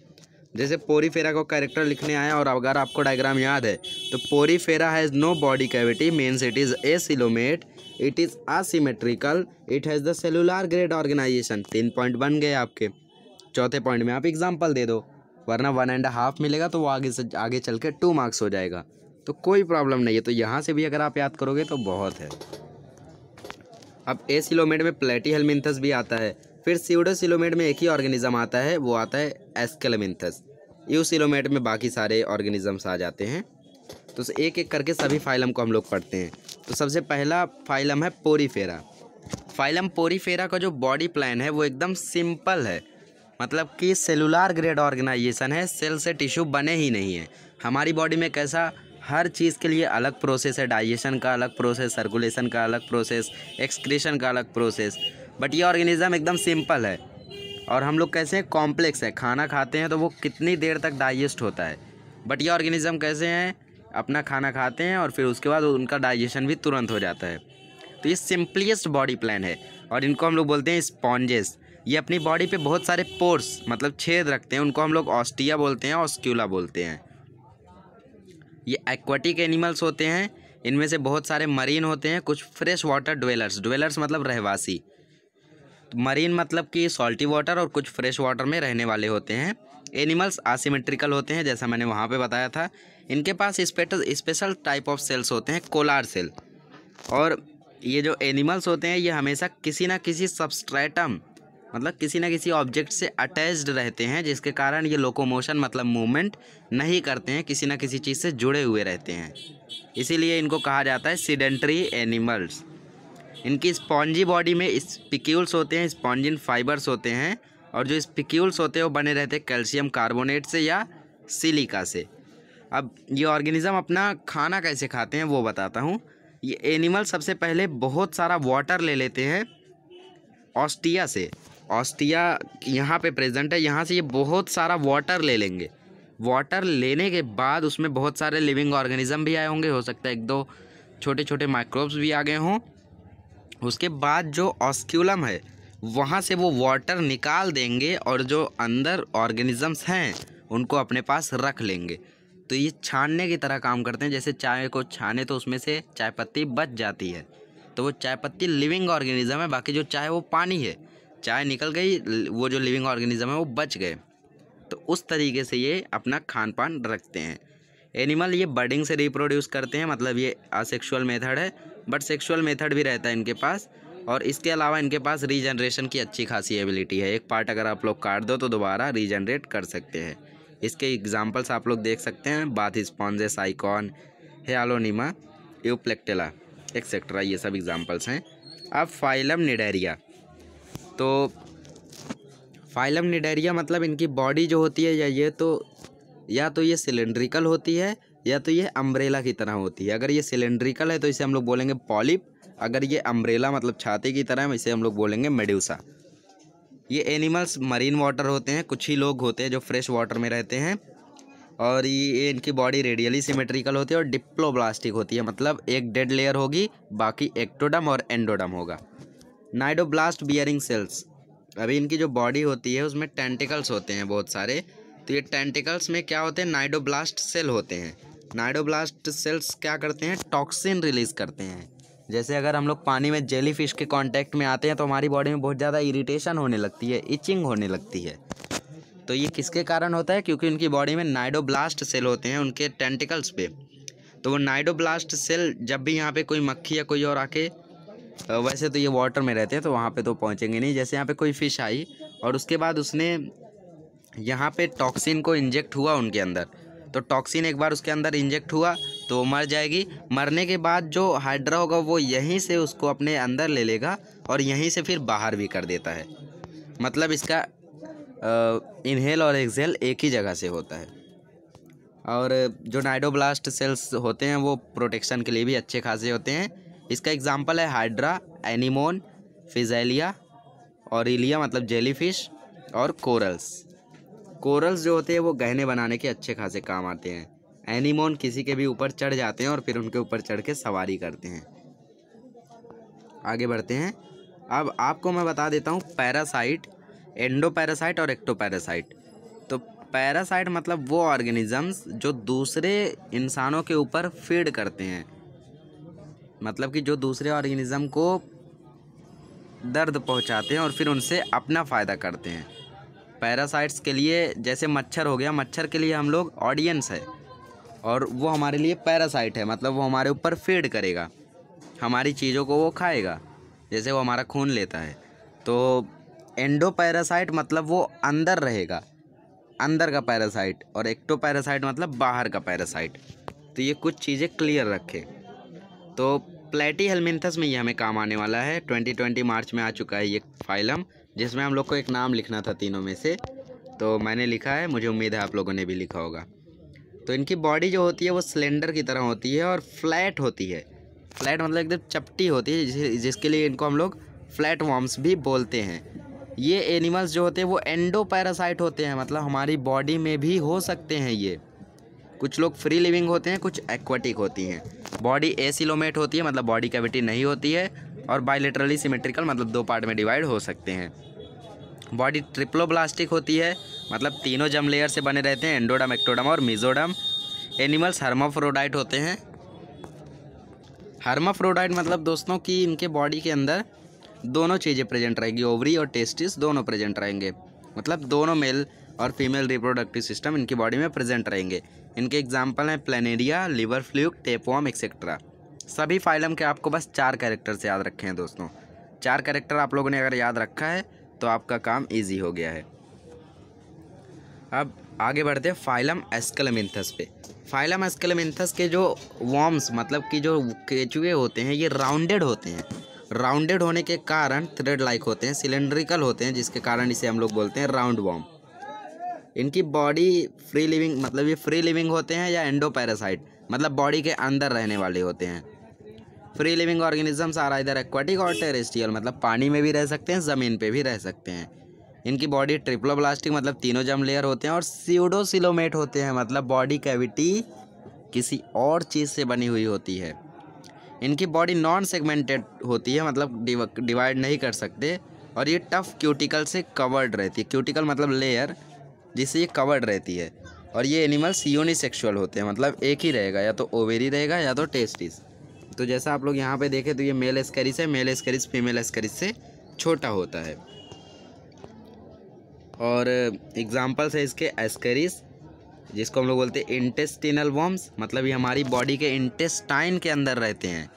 जैसे पोरी फेरा को कैरेक्टर लिखने आया और अगर आपको डायग्राम याद है तो Porifera has no body cavity means it is acoelomate it is asymmetrical it has the cellular grade organisation तीन पॉइंट बन गए आपके चौथे पॉइंट में आप एग्जांपल दे दो वरना वन एंड हाफ मिलेगा तो वो आगे से आगे चल कर टू मार्क्स हो जाएगा तो कोई प्रॉब्लम नहीं है तो यहाँ से भी अगर आप याद करोगे तो बहुत है अब ए सिलोमेट में प्लेटी हेलमिंथस भी आता है फिर सीडो सिलोमेट में एक ही ऑर्गेनिज्म आता है वो आता है एस्केलमिंथस यू सिलोमेट में बाकी सारे ऑर्गेनिजम्स आ जाते हैं तो एक एक करके सभी फाइलम को हम लोग पढ़ते हैं तो सबसे पहला फाइलम है पोरीफेरा फाइलम पोरीफेरा का जो बॉडी प्लान है वो एकदम सिंपल है मतलब कि सेलुलर ग्रेड ऑर्गेनाइजेशन है सेल से टिश्यू बने ही नहीं है हमारी बॉडी में कैसा हर चीज़ के लिए अलग प्रोसेस है डाइजेशन का अलग प्रोसेस सर्कुलेशन का अलग प्रोसेस एक्सक्रीशन का अलग प्रोसेस बट ये ऑर्गेनिज़म एकदम सिंपल है और हम लोग कैसे हैं कॉम्प्लेक्स है खाना खाते हैं तो वो कितनी देर तक डाइजेस्ट होता है बट ये ऑर्गेनिज़म कैसे हैं अपना खाना खाते हैं और फिर उसके बाद उनका डाइजेशन भी तुरंत हो जाता है तो ये सिंपलीस्ट बॉडी प्लान है और इनको हम लोग बोलते हैं स्पॉन्जेस ये अपनी बॉडी पे बहुत सारे पोर्स मतलब छेद रखते हैं उनको हम लोग ऑस्टिया बोलते हैं ऑस्क्यूला बोलते हैं ये एक्वाटिक एनिमल्स होते हैं इनमें से बहुत सारे मरीन होते हैं कुछ फ्रेश वाटर डवेलर्स डवेलर्स मतलब रहवासी मरीन तो मतलब कि सॉल्टी वाटर और कुछ फ्रेश वाटर में रहने वाले होते हैं एनिमल्स आसीमेट्रिकल होते हैं जैसा मैंने वहाँ पे बताया था इनके पास स्पेशल टाइप ऑफ सेल्स होते हैं कोलार सेल और ये जो एनिमल्स होते हैं ये हमेशा किसी ना किसी सबस्ट्रेटम मतलब किसी ना किसी ऑब्जेक्ट से अटैच्ड रहते हैं जिसके कारण ये लोकोमोशन मतलब मूवमेंट नहीं करते हैं किसी ना किसी चीज़ से जुड़े हुए रहते हैं इसीलिए इनको कहा जाता है सीडेंट्री एनिमल्स इनकी स्पॉन्जी बॉडी में स्पिक्यूल्स होते हैं स्पॉन्जिन फाइबर्स होते हैं और जो स्पिक्यूल्स होते हैं वो बने रहते हैं कैल्शियम कार्बोनेट से या सिलिका से अब ये ऑर्गेनिज़म अपना खाना कैसे खाते हैं वो बताता हूँ ये एनिमल सबसे पहले बहुत सारा वाटर ले लेते हैं ऑस्टिया से ऑस्टिया यहाँ पे प्रेजेंट है यहाँ से ये बहुत सारा वाटर ले लेंगे वाटर लेने के बाद उसमें बहुत सारे लिविंग ऑर्गेनिज़म भी आए होंगे हो सकता है एक दो छोटे छोटे माइक्रोब्स भी आ गए हों उसके बाद जो ऑस्क्यूलम है वहाँ से वो वाटर निकाल देंगे और जो अंदर ऑर्गेनिज़म्स हैं उनको अपने पास रख लेंगे तो ये छानने की तरह काम करते हैं जैसे चाय को छाने तो उसमें से चाय पत्ती बच जाती है तो वो चाय पत्ती लिविंग ऑर्गेनिज़म है बाकी जो चाय वो पानी है चाय निकल गई वो जो लिविंग ऑर्गेनिज्म है वो बच गए तो उस तरीके से ये अपना खान पान रखते हैं एनिमल ये बर्डिंग से रिप्रोड्यूस करते हैं मतलब ये असेक्सुअल मेथड है बट सेक्सुअल मेथड भी रहता है इनके पास और इसके अलावा इनके पास रीजनरेशन की अच्छी खासी एबिलिटी है एक पार्ट अगर आप लोग काट दो तो दोबारा रीजनरेट कर सकते हैं इसके एग्जाम्पल्स आप लोग देख सकते हैं bath sponge Sycon Hyalonema Euplectella etcetera ये सब एग्जाम्पल्स हैं अब फाइलम निडेरिया तो फाइलम निडेरिया मतलब इनकी बॉडी जो होती है या ये तो या तो ये सिलेंड्रिकल होती है या तो ये अम्ब्रेला की तरह होती है अगर ये सिलेंड्रिकल है तो इसे हम लोग बोलेंगे पॉलिप अगर ये अम्ब्रेला मतलब छाती की तरह है इसे हम लोग बोलेंगे मेड्यूसा ये एनिमल्स मरीन वाटर होते हैं कुछ ही लोग होते हैं जो फ्रेश वाटर में रहते हैं और ये इनकी बॉडी रेडियली सिमेट्रिकल होती है और डिप्लोब्लास्टिक होती है मतलब एक डेड लेयर होगी बाकी एक्टोडम और एंडोडम होगा नाइडोब्लास्ट बियरिंग सेल्स अभी इनकी जो बॉडी होती है उसमें टेंटिकल्स होते हैं बहुत सारे तो ये टेंटिकल्स में क्या होते हैं नाइडोब्लास्ट सेल होते हैं नाइडोब्लास्ट सेल्स क्या करते हैं टॉक्सिन रिलीज़ करते हैं जैसे अगर हम लोग पानी में जेली फिश के कॉन्टैक्ट में आते हैं तो हमारी बॉडी में बहुत ज़्यादा इरीटेशन होने लगती है इचिंग होने लगती है तो ये किसके कारण होता है क्योंकि उनकी बॉडी में नाइडोब्लास्ट सेल होते हैं उनके टेंटिकल्स पे तो वो नाइडोब्लास्ट सेल जब भी यहाँ पे कोई मक्खी या कोई और आके वैसे तो ये वाटर में रहते हैं तो वहाँ पे तो पहुँचेंगे नहीं जैसे यहाँ पे कोई फ़िश आई और उसके बाद उसने यहाँ पे टॉक्सिन को इंजेक्ट हुआ उनके अंदर तो टॉक्सिन एक बार उसके अंदर इंजेक्ट हुआ तो मर जाएगी मरने के बाद जो हाइड्रा होगा वो यहीं से उसको अपने अंदर ले लेगा और यहीं से फिर बाहर भी कर देता है मतलब इसका इन्हेल और एक्सहेल एक ही जगह से होता है और जो नाइडोब्लास्ट सेल्स होते हैं वो प्रोटेक्शन के लिए भी अच्छे खासे होते हैं इसका एग्जाम्पल है हाइड्रा एनिमोन फिजेलिया और इलिया मतलब जेलीफिश और कोरल्स कोरल्स जो होते हैं वो गहने बनाने के अच्छे खासे काम आते हैं एनिमोन किसी के भी ऊपर चढ़ जाते हैं और फिर उनके ऊपर चढ़ के सवारी करते हैं आगे बढ़ते हैं अब आपको मैं बता देता हूँ पैरासाइट एंडो पैरासाइट और एक्टोपैरासाइट तो पैरासाइट मतलब वो ऑर्गेनिजम्स जो दूसरे इंसानों के ऊपर फीड करते हैं मतलब कि जो दूसरे ऑर्गेनिज़म को दर्द पहुंचाते हैं और फिर उनसे अपना फ़ायदा करते हैं पैरासाइट्स के लिए जैसे मच्छर हो गया मच्छर के लिए हम लोग ऑडियंस है और वो हमारे लिए पैरासाइट है मतलब वो हमारे ऊपर फीड करेगा हमारी चीज़ों को वो खाएगा जैसे वो हमारा खून लेता है तो एंडो पैरासाइट मतलब वो अंदर रहेगा अंदर का पैरासाइट और एक्टो पैरासाइट मतलब बाहर का पैरासाइट तो ये कुछ चीज़ें क्लियर रखें तो प्लेटी हेलमिनथस में ये हमें काम आने वाला है ट्वेंटी ट्वेंटी मार्च में आ चुका है ये फाइलम जिसमें हम लोग को एक नाम लिखना था तीनों में से तो मैंने लिखा है मुझे उम्मीद है आप लोगों ने भी लिखा होगा तो इनकी बॉडी जो होती है वो सिलेंडर की तरह होती है और फ्लैट होती है फ्लैट मतलब एकदम चपटी होती है जिस, जिसके लिए इनको हम लोग फ्लैट वॉर्म्स भी बोलते हैं ये एनिमल्स जो होते हैं वो एंडो होते हैं मतलब हमारी बॉडी में भी हो सकते हैं ये कुछ लोग फ्री लिविंग होते हैं कुछ एक्वाटिक होती हैं बॉडी एसिलोमेट होती है मतलब बॉडी कैविटी नहीं होती है और बायोलिटरली सिमेट्रिकल मतलब दो पार्ट में डिवाइड हो सकते हैं बॉडी ट्रिप्लोब्लास्टिक होती है मतलब तीनों जम लेयर से बने रहते हैं एंडोडम एक्टोडम और मिजोडम एनिमल्स हर्माफ्रोडाइट होते हैं हर्माफ्रोडाइट मतलब दोस्तों कि इनके बॉडी के अंदर दोनों चीज़ें प्रेजेंट रहेगी ओवरी और टेस्टिस दोनों प्रेजेंट रहेंगे मतलब दोनों मेल और फीमेल रिप्रोडक्टिव सिस्टम इनकी बॉडी में प्रेजेंट रहेंगे इनके एग्जाम्पल हैं Planaria liver fluke tapeworm etcetera सभी फाइलम के आपको बस चार कैरेक्टर से याद रखे हैं दोस्तों चार कैरेक्टर आप लोगों ने अगर याद रखा है तो आपका काम ईजी हो गया है अब आगे बढ़ते हैं फाइलम एस्कलमिंथस पे फाइलम एस्कलमिंथस के जो वॉम्स मतलब कि जो केचुए होते हैं ये राउंडेड होते हैं राउंडेड होने के कारण थ्रेड लाइक होते हैं सिलेंड्रिकल होते हैं जिसके कारण इसे हम लोग बोलते हैं राउंड वॉर्म इनकी बॉडी फ्री लिविंग मतलब ये फ्री लिविंग होते हैं या एंडो पैरासाइट मतलब बॉडी के अंदर रहने वाले होते हैं फ्री लिविंग ऑर्गेनिजम्स सारा इधर एक्वाटिक और टेरेस्टियल मतलब पानी में भी रह सकते हैं ज़मीन पे भी रह सकते हैं इनकी बॉडी ट्रिप्लोब्लास्टिक मतलब तीनों जम लेयर होते हैं और सीडोसिलोमेट होते हैं मतलब बॉडी कैविटी किसी और चीज़ से बनी हुई होती है इनकी बॉडी नॉन सेगमेंटेड होती है मतलब डिवाइड नहीं कर सकते और ये टफ क्यूटिकल से कवर्ड रहती है क्यूटिकल मतलब लेयर जिससे ये कवर्ड रहती है और ये एनिमल्स यूनिसेक्सुअल होते हैं मतलब एक ही रहेगा या तो ओवेरी रहेगा या तो टेस्टिस तो जैसा आप लोग यहाँ पे देखें तो ये मेल एस्करिस है मेल एस्करिस फीमेल एस्करिस से छोटा होता है और एग्जाम्पल्स है इसके एस्करिस जिसको हम लोग बोलते हैं इंटेस्टिनल वॉम्स मतलब ये हमारी बॉडी के इंटेस्टाइन के अंदर रहते हैं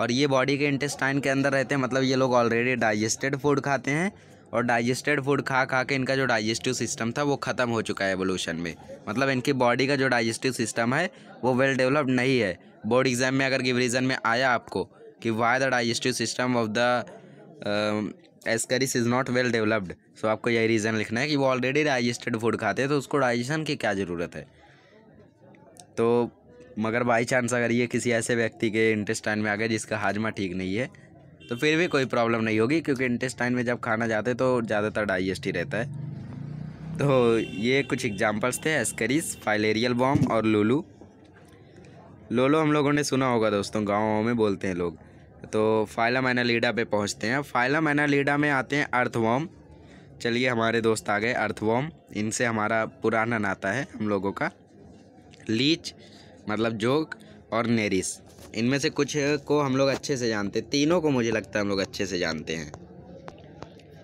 और ये बॉडी के इंटेस्टाइन के अंदर रहते हैं मतलब ये लोग ऑलरेडी डाइजेस्टेड फूड खाते हैं और डाइजेस्टेड फूड खा खा के इनका जो डाइजेस्टिव सिस्टम था वो ख़त्म हो चुका है एवोल्यूशन में मतलब इनकी बॉडी का जो डाइजेस्टिव सिस्टम है वो वेल डेवलप्ड नहीं है बोर्ड एग्जाम में अगर गिव रीज़न में आया आपको कि why the digestive system of the Ascaris is not well developed so आपको यही रीज़न लिखना है कि वो ऑलरेडी डाइजेस्टेड फूड खाते हैं तो उसको डाइजेशन की क्या ज़रूरत है तो मगर बाई चांस अगर ये किसी ऐसे व्यक्ति के इंटेस्टाइन में आ गया जिसका हाजमा ठीक नहीं है तो फिर भी कोई प्रॉब्लम नहीं होगी क्योंकि इंटेस्टाइन में जब खाना जाते तो ज़्यादातर डाइजेस्ट ही रहता है तो ये कुछ एग्जाम्पल्स थे एस्करिस फाइलेरियल बॉम और लोलू लोलो हम लोगों ने सुना होगा दोस्तों गाँव में बोलते हैं लोग तो फाइलम एनालीडा पे पहुंचते हैं फाइलम एनालीडा में आते हैं अर्थवॉम चलिए हमारे दोस्त आ गए अर्थवॉम इनसे हमारा पुराना नाता है हम लोगों का लीच मतलब जोक और नेरिस इनमें से कुछ को हम लोग अच्छे से जानते हैं तीनों को मुझे लगता है हम लोग अच्छे से जानते हैं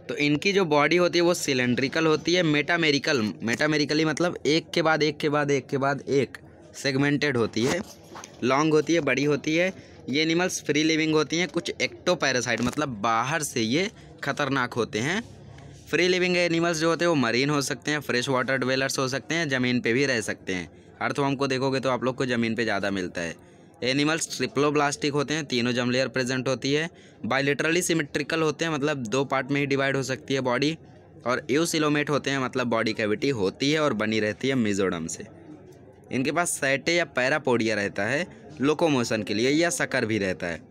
तो इनकी जो बॉडी होती है वो सिलेंड्रिकल होती है मेटामेरिकल मेटामेरिकली मतलब एक के बाद एक के बाद एक के बाद एक सेगमेंटेड होती है लॉन्ग होती है बड़ी होती है ये एनिमल्स फ्री लिविंग होती हैं कुछ एक्टोपैरासाइट मतलब बाहर से ये खतरनाक होते हैं फ्री लिविंग एनिमल्स जो होते हैं वो मरीन हो सकते हैं फ्रेश वाटर डवेलर्स हो सकते हैं ज़मीन पे भी रह सकते हैं अर्थ को देखोगे तो आप लोग को ज़मीन पे ज़्यादा मिलता है एनिमल्स ट्रिप्लोब्लास्टिक होते हैं तीनों जम लेयर प्रेजेंट होती है बायोलिटरली सिमेट्रिकल होते हैं मतलब दो पार्ट में ही डिवाइड हो सकती है बॉडी और यूसिलोमेट होते हैं मतलब बॉडी कैविटी होती है और बनी रहती है मिजोरम से इनके पास सैटे या पैरापोडिया रहता है लोकोमोशन के लिए या सकर भी रहता है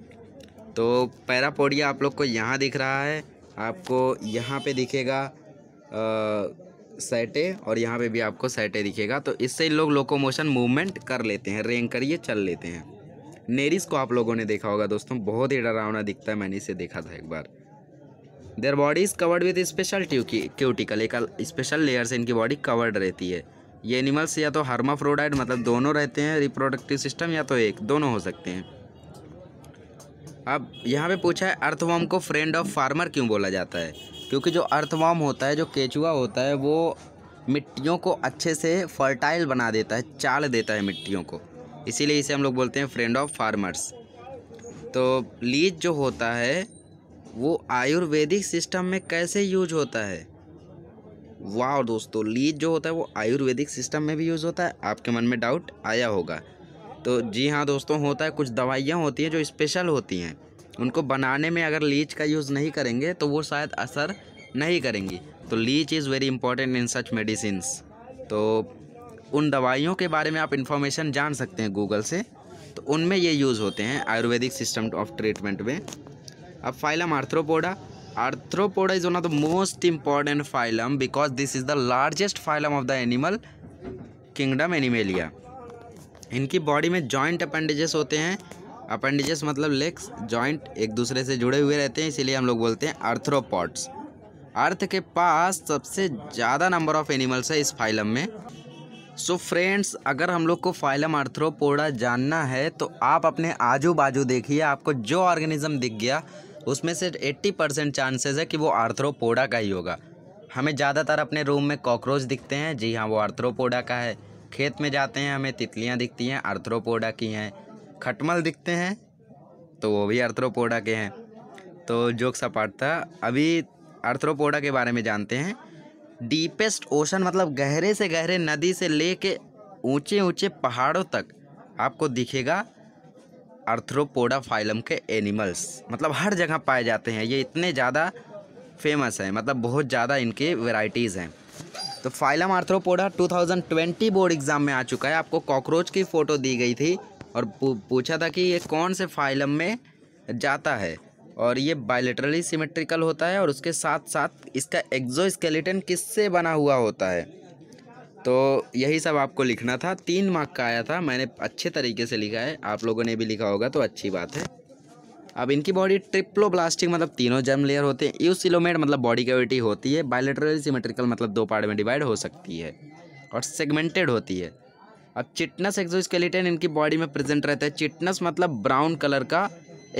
तो पैरापोडिया आप लोग को यहाँ दिख रहा है आपको यहाँ पे दिखेगा आ, सैटे और यहाँ पे भी आपको सैटे दिखेगा तो इससे लोग लोकोमोशन मूवमेंट कर लेते हैं रेंग करिए चल लेते हैं नेरिस को आप लोगों ने देखा होगा दोस्तों बहुत ही डरावना दिखता है मैंने इसे देखा था एक बार their body is covered with special ट्यूकी क्यूटिकल एक स्पेशल लेयर से इनकी बॉडी कवर्ड रहती है ये एनिमल्स या तो हार्माफ्रोडाइड मतलब दोनों रहते हैं रिप्रोडक्टिव सिस्टम या तो एक दोनों हो सकते हैं अब यहाँ पे पूछा है अर्थवॉम को फ्रेंड ऑफ फार्मर क्यों बोला जाता है क्योंकि जो अर्थवाम होता है जो केचुआ होता है वो मिट्टियों को अच्छे से फर्टाइल बना देता है चाल देता है मिट्टियों को इसीलिए इसे हम लोग बोलते हैं फ्रेंड ऑफ फार्मर्स तो लीज जो होता है वो आयुर्वेदिक सिस्टम में कैसे यूज होता है वाह दोस्तों लीज जो होता है वो आयुर्वेदिक सिस्टम में भी यूज़ होता है आपके मन में डाउट आया होगा तो जी हाँ दोस्तों होता है कुछ दवाइयाँ होती हैं जो स्पेशल होती हैं उनको बनाने में अगर लीच का यूज़ नहीं करेंगे तो वो शायद असर नहीं करेंगी तो leech is very important in such medicine तो उन दवाइयों के बारे में आप इन्फॉर्मेशन जान सकते हैं गूगल से तो उनमें ये यूज़ होते हैं आयुर्वेदिक सिस्टम ऑफ ट्रीटमेंट में अब phylum Arthropoda Arthropoda is one of the most important phylum because this is the largest phylum of the animal kingdom Animalia इनकी बॉडी में जॉइंट अपेंडेजेस होते हैं अपेंडिजेस मतलब लेग्स जॉइंट एक दूसरे से जुड़े हुए रहते हैं इसीलिए हम लोग बोलते हैं आर्थ्रोपॉड्स अर्थ के पास सबसे ज़्यादा नंबर ऑफ एनिमल्स है इस फाइलम में सो so फ्रेंड्स अगर हम लोग को फाइलम आर्थ्रोपोडा जानना है तो आप अपने आजू बाजू देखिए आपको जो ऑर्गेनिज्म दिख गया उसमें से 80 परसेंट चांसेज है कि वो आर्थ्रोपोडा का ही होगा हमें ज़्यादातर अपने रूम में कॉकरोच दिखते हैं जी हाँ वो आर्थ्रोपोडा का है खेत में जाते हैं हमें तितलियाँ दिखती हैं आर्थ्रोपोडा की हैं खटमल दिखते हैं तो वो भी अर्थरोपोडा के हैं तो जोक सपाट था अभी अर्थरोपोडा के बारे में जानते हैं डीपेस्ट ओशन मतलब गहरे से गहरे नदी से ले के ऊँचे ऊँचे पहाड़ों तक आपको दिखेगा अर्थरोपोडा फाइलम के एनिमल्स मतलब हर जगह पाए जाते हैं ये इतने ज़्यादा फेमस हैं मतलब बहुत ज़्यादा इनके वेराइटीज़ हैं तो फाइलम आर्थ्रोपोडा 2020 बोर्ड एग्ज़ाम में आ चुका है आपको कॉकरोच की फ़ोटो दी गई थी और पूछा था कि ये कौन से फाइलम में जाता है और ये बायोलेटरली सिमेट्रिकल होता है और उसके साथ साथ इसका एक्जो स्केलेटन किससे बना हुआ होता है तो यही सब आपको लिखना था तीन मार्क का आया था मैंने अच्छे तरीके से लिखा है आप लोगों ने भी लिखा होगा तो अच्छी बात है अब इनकी बॉडी ब्लास्टिक मतलब तीनों जर्म लेयर होते हैं यू सिलोमेड मतलब बॉडी कैविटी होती है बायोलेटरली सिमेट्रिकल मतलब दो पार्ट में डिवाइड हो सकती है और सेगमेंटेड होती है अब चिटनस एक्जोस्केलेटन इनकी बॉडी में प्रेजेंट रहता है चिटनस मतलब ब्राउन कलर का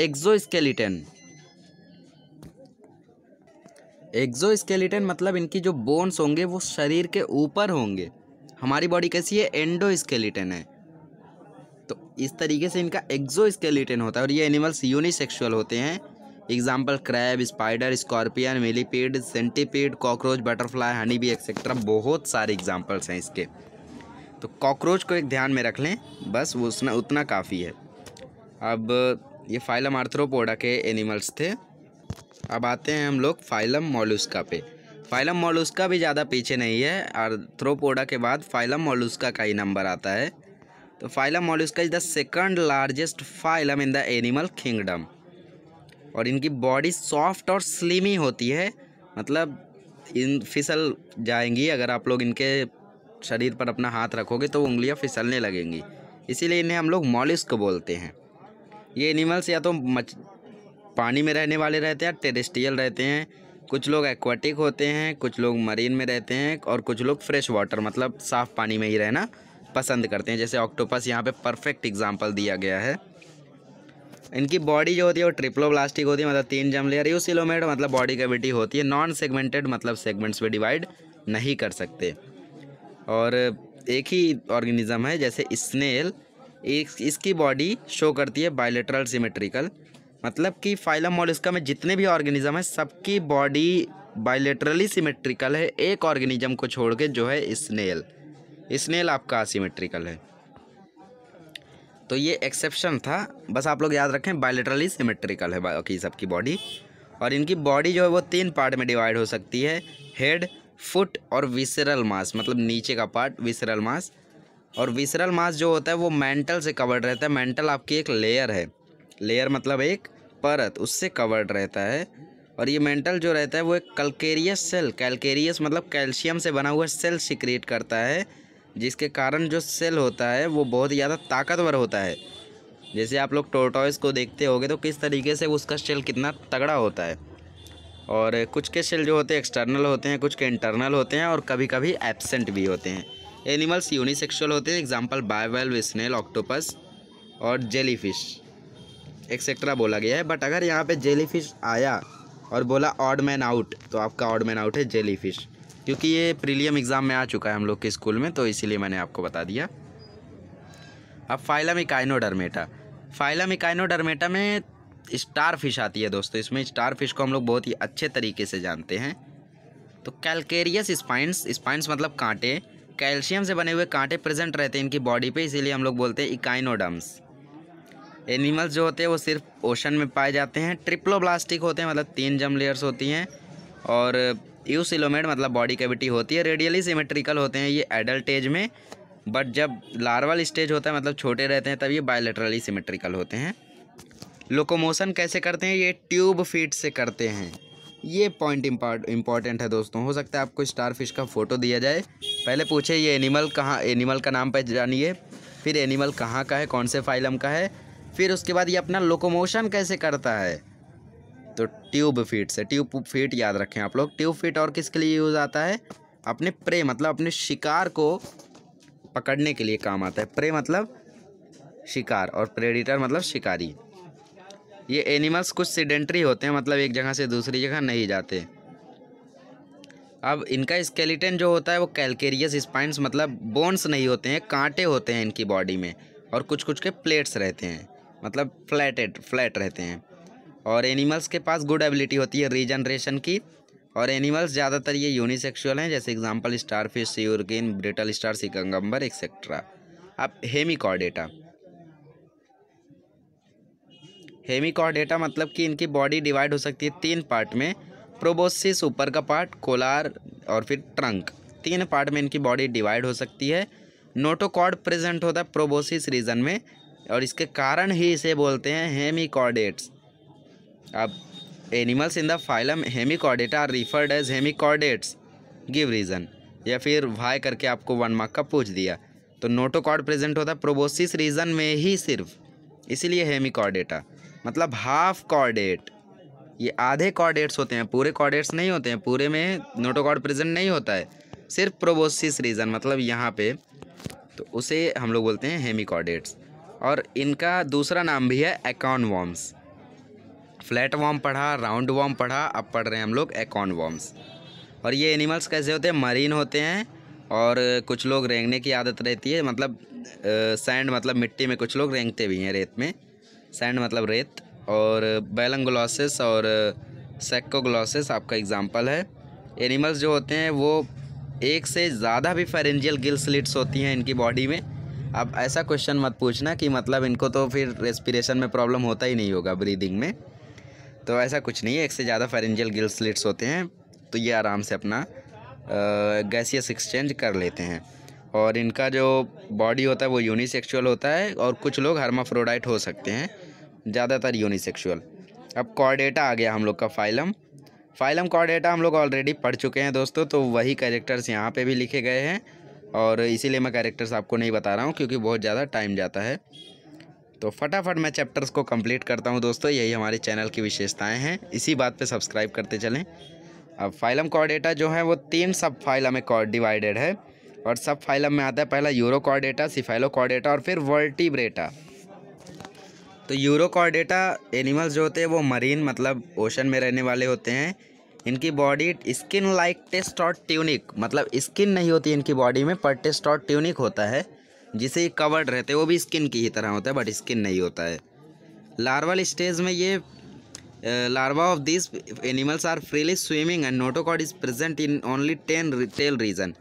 एक्जोस्केलेटन एक्जोस्केलेटन मतलब इनकी जो बोन्स होंगे वो शरीर के ऊपर होंगे हमारी बॉडी कैसी है एंडोस्केलेटन है तो इस तरीके से इनका स्केलेटन होता है और ये एनिमल्स यूनिसेक्सुअल होते हैं example crab spider scorpion millipede centipede cockroach butterfly honey bee etcetera बहुत सारे एग्जाम्पल्स हैं इसके तो कॉकरोच को एक ध्यान में रख लें बस वो उसना उतना काफ़ी है अब ये फाइलम आर्थ्रोपोडा के एनिमल्स थे अब आते हैं हम लोग फाइलम मोलुस्का पे फाइलम मोलुस्का भी ज़्यादा पीछे नहीं है आर्थ्रोपोडा के बाद फाइलम मोलुस्का का ही नंबर आता है तो phylum Mollusca is the second largest phylum in the animal kingdom और इनकी बॉडी सॉफ्ट और स्लिमी होती है मतलब इन फिसल जाएंगी अगर आप लोग इनके शरीर पर अपना हाथ रखोगे तो उंगलियाँ फिसलने लगेंगी इसीलिए इन्हें हम लोग मॉलिस्क को बोलते हैं ये एनिमल्स या तो मच पानी में रहने वाले रहते हैं टेरिस्टियल रहते हैं कुछ लोग एक्वाटिक होते हैं कुछ लोग मरीन में रहते हैं और कुछ लोग फ्रेश वाटर मतलब साफ़ पानी में ही रहना पसंद करते हैं जैसे ऑक्टोपस यहाँ पे परफेक्ट एग्जांपल दिया गया है इनकी बॉडी जो होती है वो ट्रिपलो होती है मतलब तीन जम लेर यू मतलब बॉडी कैविटी होती है नॉन सेगमेंटेड मतलब सेगमेंट्स में डिवाइड नहीं कर सकते और एक ही ऑर्गेनिज़म है जैसे स्नेल एक इसकी बॉडी शो करती है बायोलेट्रल सिमेट्रिकल मतलब कि फाइलम मोलिस्का में जितने भी ऑर्गेनिज़म है सबकी बॉडी बायोलेट्रली सिमेट्रिकल है एक ऑर्गेनिज्म को छोड़ के जो है स्नेल स्नेल आपका असीमेट्रिकल है तो ये एक्सेप्शन था बस आप लोग याद रखें बायोलेट्रली सिमेट्रिकल है बाकी सबकी बॉडी और इनकी बॉडी जो है वो तीन पार्ट में डिवाइड हो सकती है हेड फुट और विसरल मास मतलब नीचे का पार्ट विसरल मास और विसरल मास जो होता है वो मेंटल से कवर्ड रहता है मेंटल आपकी एक लेयर है लेयर मतलब एक परत उससे कवर्ड रहता है और ये मेंटल जो रहता है वो एक कलकेरियस सेल कैलकेरियस मतलब कैल्शियम से बना हुआ सेल सिक्रिएट करता है जिसके कारण जो सेल होता है वो बहुत ही ज़्यादा ताकतवर होता है जैसे आप लोग टोटॉयस को देखते होगे तो किस तरीके से उसका सेल कितना तगड़ा होता है और कुछ के सेल जो होते हैं एक्सटर्नल होते हैं कुछ के इंटरनल होते हैं और कभी कभी एबसेंट भी होते हैं एनिमल्स यूनिसेक्सुअल होते हैं एग्जाम्पल बायवेल्व स्नेल ऑक्टोपस और जेलीफिश एक्सेट्रा बोला गया है बट अगर यहाँ पे जेलीफिश आया और बोला ऑड मैन आउट तो आपका ऑड मैन आउट है जेलीफिश क्योंकि ये प्रीलियम एग्ज़ाम में आ चुका है हम लोग के स्कूल में तो इसीलिए मैंने आपको बता दिया अब फाइलम इकाइनोडरमेटा फाइलम इकाइनोडरमेटा में स्टार फिश आती है दोस्तों इसमें स्टार फिश को हम लोग बहुत ही अच्छे तरीके से जानते हैं तो कैलकेरियस स्पाइंस स्पाइंस मतलब कांटे कैल्शियम से बने हुए कांटे प्रेजेंट रहते हैं इनकी बॉडी पे इसीलिए हम लोग बोलते हैं इकाइनोडम्स एनिमल्स जो होते हैं वो सिर्फ ओशन में पाए जाते हैं ट्रिप्लोब्लास्टिक होते हैं मतलब तीन जम लेयर्स होती हैं और यू मतलब बॉडी कैविटी होती है रेडियली सिमेट्रिकल होते हैं ये एडल्ट एज में बट जब लार्वल स्टेज होता है मतलब छोटे रहते हैं तब ये बायोलेटरली सिमेट्रिकल होते हैं लोकोमोशन कैसे करते हैं ये ट्यूब फीट से करते हैं ये पॉइंट इम्पॉर्टेंट है दोस्तों हो सकता है आपको स्टार फिश का फ़ोटो दिया जाए पहले पूछे ये एनिमल कहाँ एनिमल का नाम पर जानिए फिर एनिमल कहाँ का है कौन से फाइलम का है फिर उसके बाद ये अपना लोकोमोशन कैसे करता है तो ट्यूब फीट से ट्यूब फीट याद रखें आप लोग ट्यूब फीट और किसके लिए यूज़ आता है अपने प्रे मतलब अपने शिकार को पकड़ने के लिए काम आता है प्रे मतलब शिकार और प्रेडिटर मतलब शिकारी ये एनिमल्स कुछ सीडेंट्री होते हैं मतलब एक जगह से दूसरी जगह नहीं जाते अब इनका स्केलेटन जो होता है वो कैलकेरियस स्पाइंस मतलब बोन्स नहीं होते हैं कांटे होते हैं इनकी बॉडी में और कुछ कुछ के प्लेट्स रहते हैं मतलब फ्लैटेड फ्लैट रहते हैं और एनिमल्स के पास गुड एबिलिटी होती है रीजनरेशन की और एनिमल्स ज़्यादातर ये यूनिसेक्सुअल हैं जैसे star starfish urchin brittle star sea cucumber etcetera अब हेमिकॉडेटा हेमिकॉर्डेटा मतलब कि इनकी बॉडी डिवाइड हो सकती है तीन पार्ट में प्रोबोसिस ऊपर का पार्ट कोलार और फिर ट्रंक तीन पार्ट में इनकी बॉडी डिवाइड हो सकती है नोटोकॉर्ड प्रेजेंट होता है प्रोबोसिस रीजन में और इसके कारण ही इसे बोलते हैं हेमिकॉर्डेट्स अब animals in the phylum Hemichordata are referred as hemichordates give reason या फिर वाई करके आपको वन मार्क का पूछ दिया तो नोटोकॉर्ड प्रेजेंट होता है प्रोबोसिस रीजन में ही सिर्फ इसीलिए हेमिकॉर्डेटा मतलब हाफ कॉर्डेट ये आधे कॉर्डेट्स होते हैं पूरे कॉर्डेट्स नहीं होते हैं पूरे में नोटोकॉर्ड प्रेजेंट नहीं होता है सिर्फ प्रोबोसिस रीजन मतलब यहाँ पे तो उसे हम लोग बोलते हैं हेमी कॉर्डेट्स और इनका दूसरा नाम भी है एकॉन वॉम्स फ्लैट वॉम पढ़ा राउंड वॉम पढ़ा अब पढ़ रहे हैं हम लोग एकॉन वॉम्स और ये एनिमल्स कैसे होते हैं मरीन होते हैं और कुछ लोग रेंगने की आदत रहती है मतलब सैंड मतलब मिट्टी में कुछ लोग रेंगते भी हैं रेत में सैंड मतलब रेत और बैलंग ग्लॉसेस और सेक्को uh, ग्लॉसेस आपका एग्ज़ाम्पल है एनिमल्स जो होते हैं वो एक से ज़्यादा भी फेरेंजियल गिल स्लिट्स होती हैं इनकी बॉडी में अब ऐसा क्वेश्चन मत पूछना कि मतलब इनको तो फिर रेस्पिरेशन में प्रॉब्लम होता ही नहीं होगा ब्रीदिंग में तो ऐसा कुछ नहीं है एक से ज़्यादा फेरेंजियल गिल स्लिट्स होते हैं तो ये आराम से अपना गैसियस uh, एक्सचेंज कर लेते हैं और इनका जो बॉडी होता है वो यूनिसेक्सुअल होता है और कुछ लोग हर्माफ्रोडाइट हो सकते हैं ज़्यादातर यूनिसेक्शुअल अब कॉर्डेटा आ गया हम लोग का फाइलम फाइलम कॉर्डेटा हम लोग ऑलरेडी पढ़ चुके हैं दोस्तों तो वही कैरेक्टर्स यहाँ पे भी लिखे गए हैं और इसीलिए मैं कैरेक्टर्स आपको नहीं बता रहा हूँ क्योंकि बहुत ज़्यादा टाइम जाता है तो फटाफट मैं चैप्टर्स को कम्प्लीट करता हूँ दोस्तों यही हमारे चैनल की विशेषताएँ हैं इसी बात पर सब्सक्राइब करते चलें अब फाइलम कॉर्डेटा जो है वो तीन सब फाइलम कॉर्ड डिवाइडेड है और सब फाइलम में आता है पहला यूरो कॉर्डेटा सिफाइलो कॉर्डेटा और फिर वर्टिब्रेटा तो यूरोकॉर्डेटा एनिमल्स जो होते हैं वो मरीन मतलब ओशन में रहने वाले होते हैं इनकी बॉडी स्किन लाइक टेस्ट और ट्यूनिक मतलब स्किन नहीं होती इनकी बॉडी में पर टेस्ट और ट्यूनिक होता है जिसे कवर्ड रहते हैं वो भी स्किन की ही तरह होता है बट स्किन नहीं होता है लार्वल स्टेज में ये larva of this animals are freely swimming and notochord is present in only ten tail region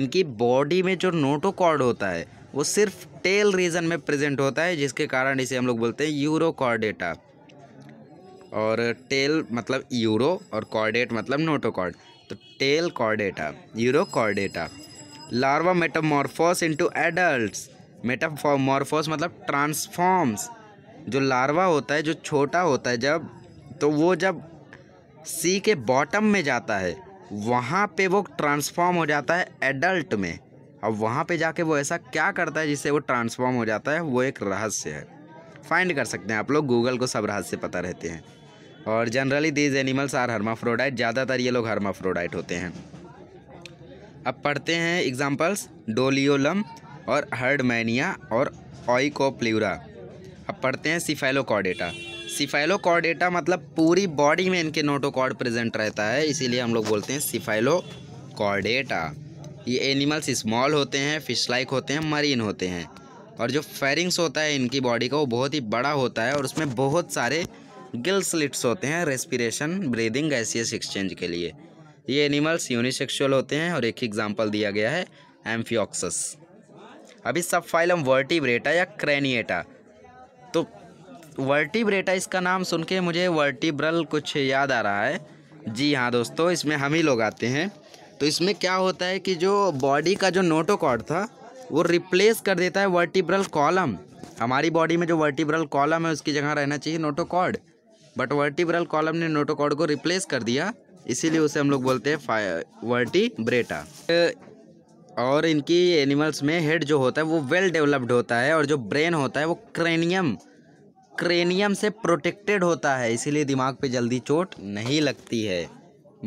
इनकी बॉडी में जो नोटोकॉर्ड होता है वो सिर्फ टेल रीजन में प्रेजेंट होता है जिसके कारण इसे हम लोग बोलते हैं यूरो कॉर्डेटा और टेल मतलब यूरो और कॉर्डेट मतलब नोटोकॉर्ड तो tail chordata urochordata larva metamorphose into adults metamorphose मतलब ट्रांसफॉर्म्स जो लार्वा होता है जो छोटा होता है जब तो वो जब सी के बॉटम में जाता है वहाँ पे वो ट्रांसफॉर्म हो जाता है एडल्ट में अब वहाँ पे जाके वो ऐसा क्या करता है जिससे वो ट्रांसफॉर्म हो जाता है वो एक रहस्य है फाइंड कर सकते हैं आप लोग गूगल को सब रहस्य पता रहते हैं और generally these animals are hermaphrodite ज़्यादातर ये लोग हर्माफ्रोडाइट होते हैं अब पढ़ते हैं एग्जाम्पल्स डोलियोलम और हर्डमैनिया और ऑइकोप्ल्यूरा अब पढ़ते हैं सिफेलोकॉडेटा सिफेलोकॉडेटा मतलब पूरी बॉडी में इनके नोटोकॉर्ड प्रेजेंट रहता है इसीलिए हम लोग बोलते हैं सिफेलोकॉडेटा ये एनिमल्स स्मॉल होते हैं फिश लाइक होते हैं मरीन होते हैं और जो फेरिंग्स होता है इनकी बॉडी का वो बहुत ही बड़ा होता है और उसमें बहुत सारे गिल स्लिट्स होते हैं रेस्पिरेशन ब्रीदिंग गैसियस एक्सचेंज के लिए ये एनिमल्स यूनिसेक्सुअल होते हैं और एक ही एग्जाम्पल दिया गया है एम्फियोक्सस अभी सब फाइलम वर्टिब्रेटा या क्रैनिएटा तो वर्टिब्रेटा इसका नाम सुन के मुझे वर्टिब्रल कुछ याद आ रहा है जी हाँ दोस्तों इसमें हम ही लोग आते हैं तो इसमें क्या होता है कि जो बॉडी का जो नोटोकॉड था वो रिप्लेस कर देता है वर्टिब्रल कॉलम हमारी बॉडी में जो वर्टिब्रल कॉलम है उसकी जगह रहना चाहिए नोटोकॉड बट वर्टिब्रल कॉलम ने नोटोकॉड को रिप्लेस कर दिया इसीलिए उसे हम लोग बोलते हैं वर्टिब्रेटा और इनकी एनिमल्स में हेड जो होता है वो वेल डेवलप्ड होता है और जो ब्रेन होता है वो क्रेनियम क्रेनियम से प्रोटेक्टेड होता है इसीलिए दिमाग पे जल्दी चोट नहीं लगती है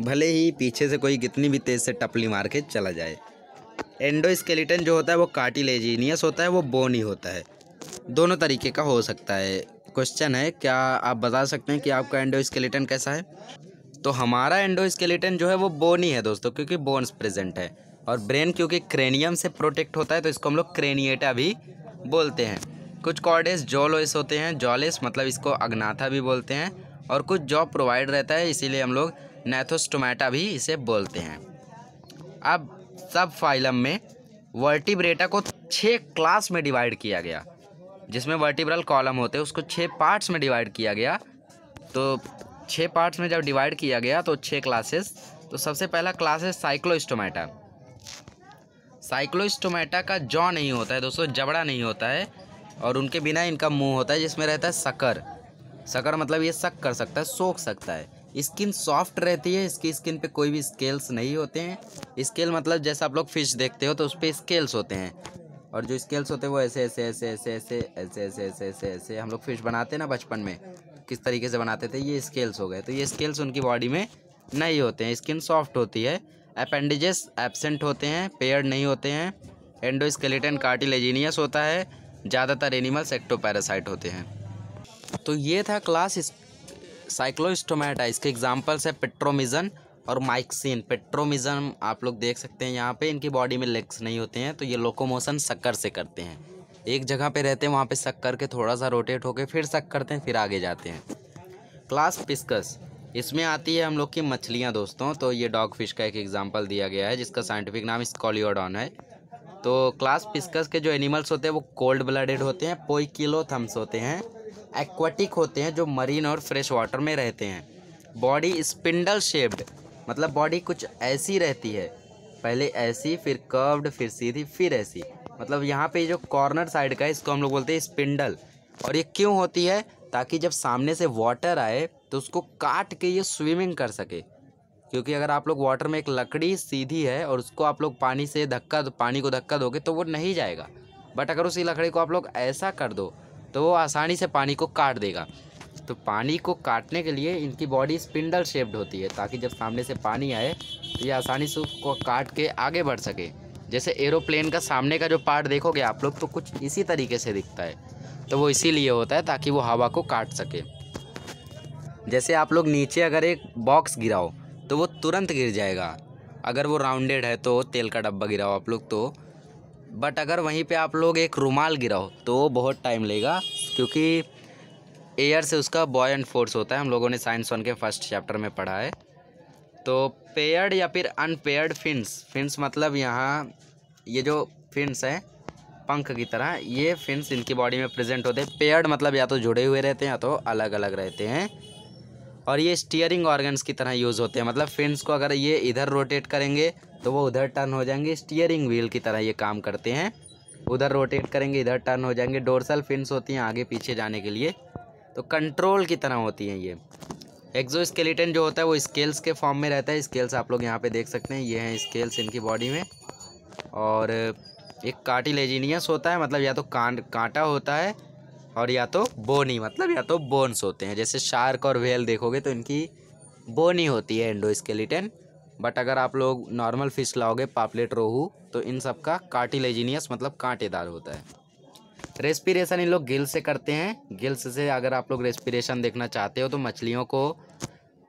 भले ही पीछे से कोई कितनी भी तेज़ से टपली मार के चला जाए एंडोस्केलेटन जो होता है वो कार्टिलेजीनियस होता है वो बोन ही होता है दोनों तरीके का हो सकता है क्वेश्चन है क्या आप बता सकते हैं कि आपका एंडोस्केलेटन कैसा है तो हमारा एंडोस्केलेटन जो है वो बोन ही है दोस्तों क्योंकि बोन्स प्रेजेंट है और ब्रेन क्योंकि क्रेनियम से प्रोटेक्ट होता है तो इसको हम लोग क्रेनिएटा भी बोलते हैं कुछ कॉर्डेस जॉलोइस होते हैं जॉलेस मतलब इसको अग्नाथा भी बोलते हैं और कुछ जॉब प्रोवाइड रहता है इसीलिए हम लोग नेथोस्टोमेटा भी इसे बोलते हैं अब सब फाइलम में वर्टिब्रेटा को छः क्लास में डिवाइड किया गया जिसमें वर्टिब्रल कॉलम होते हैं उसको छः पार्ट्स में डिवाइड किया गया तो छः पार्ट्स में जब डिवाइड किया गया तो छः क्लासेस तो सबसे पहला क्लास है साइक्लोस्टोमेटा साइक्लोस्टोमेटा का जॉ नहीं होता है दोस्तों जबड़ा नहीं होता है और उनके बिना इनका मुंह होता है जिसमें रहता है सकर सकर मतलब ये सक कर सकता है सोख सकता है स्किन सॉफ्ट रहती है इसकी स्किन पे कोई भी स्केल्स नहीं होते हैं स्केल मतलब जैसे आप लोग फिश देखते हो तो उस पर स्केल्स होते हैं और जो स्केल्स होते हैं वो ऐसे ऐसे ऐसे ऐसे ऐसे ऐसे ऐसे ऐसे ऐसे ऐसे हम लोग फिश बनाते हैं ना बचपन में किस तरीके से बनाते थे ये स्केल्स हो गए तो ये स्केल्स उनकी बॉडी में नहीं होते हैं स्किन सॉफ्ट होती है अपेंडिजेस एबसेंट होते हैं पेयर नहीं होते हैं एंडोस्केलेटन कार्टिलेजीनियस होता है ज़्यादातर एनिमल्स एक्टोपैरासाइट होते हैं तो ये था क्लास साइक्लोस्टोमैटा इसके एग्जाम्पल्स है पेट्रोमिज़न और माइक्सिन पेट्रोमिज़न आप लोग देख सकते हैं यहाँ पे इनकी बॉडी में लेग्स नहीं होते हैं तो ये लोकोमोशन शक्कर से करते हैं एक जगह पे रहते हैं वहाँ पे शक करके थोड़ा सा रोटेट होके फिर शक करते हैं फिर आगे जाते हैं क्लास पिस्कस इसमें आती है हम लोग की मछलियाँ दोस्तों तो ये डॉग फिश का एक एग्जाम्पल दिया गया है जिसका साइंटिफिक नाम स्कॉलियोडॉन है तो क्लास पिस्कस के जो एनिमल्स होते हैं वो कोल्ड ब्लडेड होते हैं पोई थम्स होते हैं एक्वाटिक होते हैं जो मरीन और फ्रेश वाटर में रहते हैं बॉडी स्पिंडल शेप्ड मतलब बॉडी कुछ ऐसी रहती है पहले ऐसी फिर कर्व्ड फिर सीधी फिर ऐसी मतलब यहाँ पे जो कॉर्नर साइड का है इसको हम लोग बोलते हैं स्पिंडल और ये क्यों होती है ताकि जब सामने से वाटर आए तो उसको काट के ये स्विमिंग कर सके क्योंकि अगर आप लोग वाटर में एक लकड़ी सीधी है और उसको आप लोग पानी से धक्का पानी को धक्का दोगे तो वो नहीं जाएगा बट अगर उसी लकड़ी को आप लोग ऐसा कर दो तो वो आसानी से पानी को काट देगा तो पानी को काटने के लिए इनकी बॉडी स्पिंडल शेप्ड होती है ताकि जब सामने से पानी आए तो ये आसानी से उसको काट के आगे बढ़ सके जैसे एरोप्लेन का सामने का जो पार्ट देखोगे आप लोग तो कुछ इसी तरीके से दिखता है तो वो इसीलिए होता है ताकि वो हवा को काट सके जैसे आप लोग नीचे अगर एक बॉक्स गिराओ तो वो तुरंत गिर जाएगा अगर वो राउंडेड है तो तेल का डब्बा गिराओ आप लोग तो बट अगर वहीं पे आप लोग एक रुमाल गिराओ तो वो बहुत टाइम लेगा क्योंकि एयर से उसका बॉय एंड फोर्स होता है हम लोगों ने साइंस वन के फर्स्ट चैप्टर में पढ़ा है तो पेयर्ड या फिर अनपेयर्ड फिन्स फिन्स मतलब यहाँ ये जो फिन्स हैं पंख की तरह ये फिन्स इनकी बॉडी में प्रेजेंट होते हैं पेयर्ड मतलब या तो जुड़े हुए रहते हैं या तो अलग अलग रहते हैं और ये स्टीयरिंग ऑर्गन्स की तरह यूज़ होते हैं मतलब फिन्स को अगर ये इधर रोटेट करेंगे तो वो उधर टर्न हो जाएंगे स्टीयरिंग व्हील की तरह ये काम करते हैं उधर रोटेट करेंगे इधर टर्न हो जाएंगे डोरसल फिन्स होती हैं आगे पीछे जाने के लिए तो कंट्रोल की तरह होती हैं ये एक्जो स्केलेटन जो होता है वो स्केल्स के फॉर्म में रहता है स्केल्स आप लोग यहाँ पे देख सकते हैं ये हैं स्केल्स इनकी बॉडी में और एक कार्टिलेजिनियस होता है मतलब या तो कान कांटा होता है और या तो बोनी मतलब या तो बोन्स होते हैं जैसे शार्क और व्हेल देखोगे तो इनकी बोनी होती है एंडो स्केलेटन बट अगर आप लोग नॉर्मल फिश लाओगे पापलेट रोहू तो इन सब का कार्टिलेजिनियस मतलब कांटेदार होता है रेस्पिरेशन इन लोग गिल्स से करते हैं गिल्स से अगर आप लोग रेस्पिरेशन देखना चाहते हो तो मछलियों को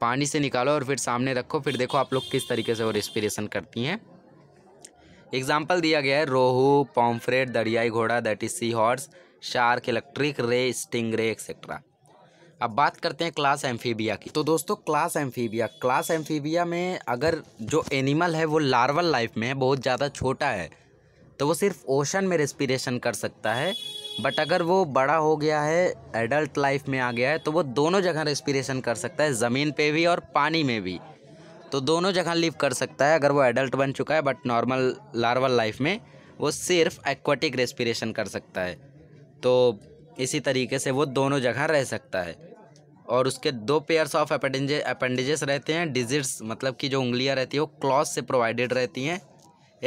पानी से निकालो और फिर सामने रखो फिर देखो आप लोग किस तरीके से वो रेस्पिरेशन करती हैं एग्जाम्पल दिया गया है रोहू पॉम्फ्रेट दरियाई घोड़ा that is seahorse shark electric ray stingray etcetera अब बात करते हैं क्लास एम्फीबिया की तो दोस्तों क्लास एम्फीबिया क्लास एम्फीबिया में अगर जो एनिमल है वो लार्वल लाइफ में है बहुत ज़्यादा छोटा है तो वो सिर्फ ओशन में रेस्पिरेशन कर सकता है बट अगर वो बड़ा हो गया है एडल्ट लाइफ में आ गया है तो वो दोनों जगह रेस्पिरेशन कर सकता है ज़मीन पे भी और पानी में भी तो दोनों जगह लिव कर सकता है अगर वो एडल्ट बन चुका है बट नॉर्मल लार्वल लाइफ में वो सिर्फ एक्वाटिक रेस्पिरेशन कर सकता है तो इसी तरीके से वो दोनों जगह रह सकता है और उसके दो पेयर्स ऑफ अपेंडेजे अपेंडेजेस रहते हैं डिजिट्स मतलब कि जो उंगलियां रहती है वो क्लॉथ से प्रोवाइडेड रहती हैं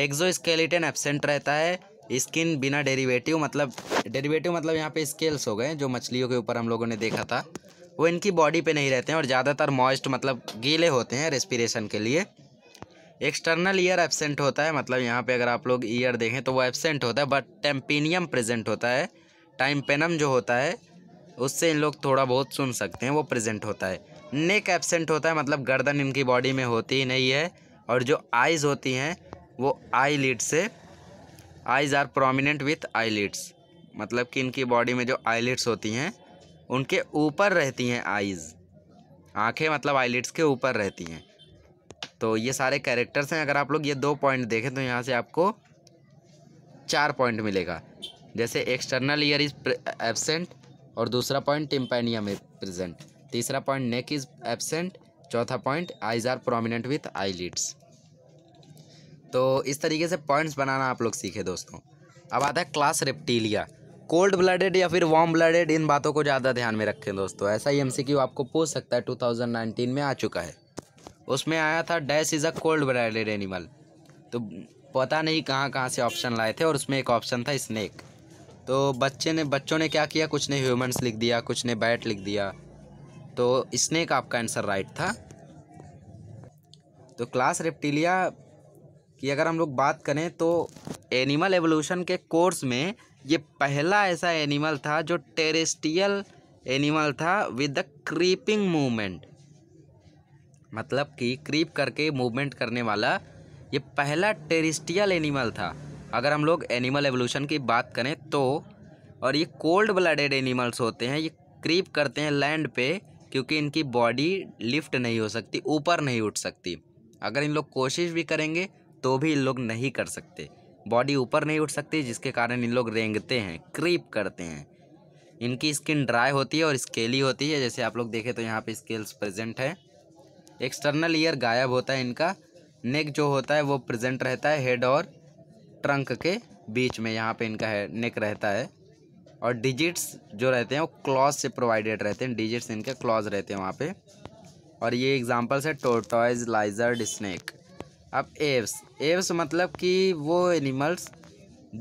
एक्जो स्केलेटन एबसेंट रहता है स्किन बिना डेरिवेटिव मतलब डेरिवेटिव मतलब यहाँ पे स्केल्स हो गए जो मछलियों के ऊपर हम लोगों ने देखा था वो इनकी बॉडी पे नहीं रहते हैं और ज़्यादातर मॉइस्ट मतलब गीले होते हैं रेस्पिरेशन के लिए एक्सटर्नल ईयर एबसेंट होता है मतलब यहाँ पे अगर आप लोग ईयर देखें तो वो एबसेंट होता है बट टेम्पिनियम प्रेजेंट होता है टाइम जो होता है उससे इन लोग थोड़ा बहुत सुन सकते हैं वो प्रेजेंट होता है नेक एबसेंट होता है मतलब गर्दन इनकी बॉडी में होती ही नहीं है और जो आइज़ होती हैं वो आई से eyes are prominent with eye मतलब कि इनकी बॉडी में जो आई होती हैं उनके ऊपर रहती हैं आइज़ आँखें मतलब आई के ऊपर रहती हैं तो ये सारे कैरेक्टर्स हैं अगर आप लोग ये दो पॉइंट देखें तो यहाँ से आपको चार पॉइंट मिलेगा जैसे एक्सटर्नल ईयर इज एबसेंट और दूसरा पॉइंट टिम्पेनियम इज प्रेजेंट तीसरा पॉइंट नेक इज एबसेंट चौथा point eyes are prominent with eyelids तो इस तरीके से पॉइंट्स बनाना आप लोग सीखे दोस्तों अब आता है क्लास रेप्टीलिया कोल्ड ब्लडेड या फिर वार्म ब्लडेड इन बातों को ज़्यादा ध्यान में रखें दोस्तों ऐसा ही एमसीक्यू आपको पूछ सकता है 2019 में आ चुका है उसमें आया था dash is a cold blooded animal तो पता नहीं कहाँ कहाँ से ऑप्शन लाए थे और उसमें एक ऑप्शन था स्नैक तो बच्चे ने बच्चों ने क्या किया कुछ ने ह्यूमंस लिख दिया कुछ ने बैट लिख दिया तो स्नेक आपका आंसर राइट था तो क्लास रेप्टिलिया की अगर हम लोग बात करें तो एनिमल एवोल्यूशन के कोर्स में ये पहला ऐसा एनिमल था जो टेरेस्टियल एनिमल था विद द क्रीपिंग मूवमेंट मतलब कि क्रीप करके मूवमेंट करने वाला ये पहला टेरिस्टियल एनिमल था अगर हम लोग एनिमल एवोल्यूशन की बात करें तो और ये कोल्ड ब्लडेड एनिमल्स होते हैं ये क्रीप करते हैं लैंड पे क्योंकि इनकी बॉडी लिफ्ट नहीं हो सकती ऊपर नहीं उठ सकती अगर इन लोग कोशिश भी करेंगे तो भी इन लोग नहीं कर सकते बॉडी ऊपर नहीं उठ सकती जिसके कारण इन लोग रेंगते हैं क्रीप करते हैं इनकी स्किन ड्राई होती है और स्केली होती है जैसे आप लोग देखें तो यहाँ पे स्केल्स प्रेजेंट है एक्सटर्नल ईयर गायब होता है इनका नेक जो होता है वो प्रेजेंट रहता है हेड और ट्रंक के बीच में यहाँ पे इनका है नेक रहता है और डिजिट्स जो रहते हैं वो क्लॉज से प्रोवाइडेड रहते हैं डिजिट्स इनके क्लॉज रहते हैं वहाँ पे और ये एग्जांपल्स है टोटॉयज लाइजर्ड स्नैक अब एव्स एव्स मतलब कि वो एनिमल्स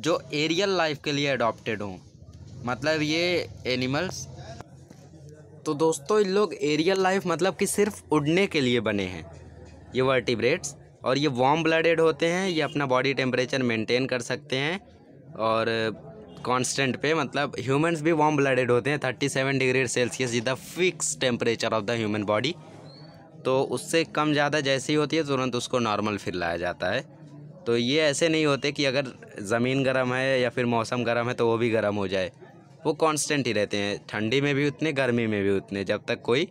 जो एरियल लाइफ के लिए अडोप्टेड हों मतलब ये एनिमल्स तो दोस्तों इन लोग एरियल लाइफ मतलब कि सिर्फ उड़ने के लिए बने हैं ये वर्टिब्रेट्स और ये वार्म ब्लडेड होते हैं ये अपना बॉडी टेम्परेचर मेंटेन कर सकते हैं और कांस्टेंट पे मतलब ह्यूमंस भी वार्म ब्लडेड होते हैं thirty seven degree Celsius is the fix temperature of the human body तो उससे कम ज़्यादा जैसे ही होती है तुरंत उसको नॉर्मल फिर लाया जाता है तो ये ऐसे नहीं होते कि अगर ज़मीन गर्म है या फिर मौसम गर्म है तो वो भी गर्म हो जाए वो कांस्टेंट ही रहते हैं ठंडी में भी उतने गर्मी में भी उतने जब तक कोई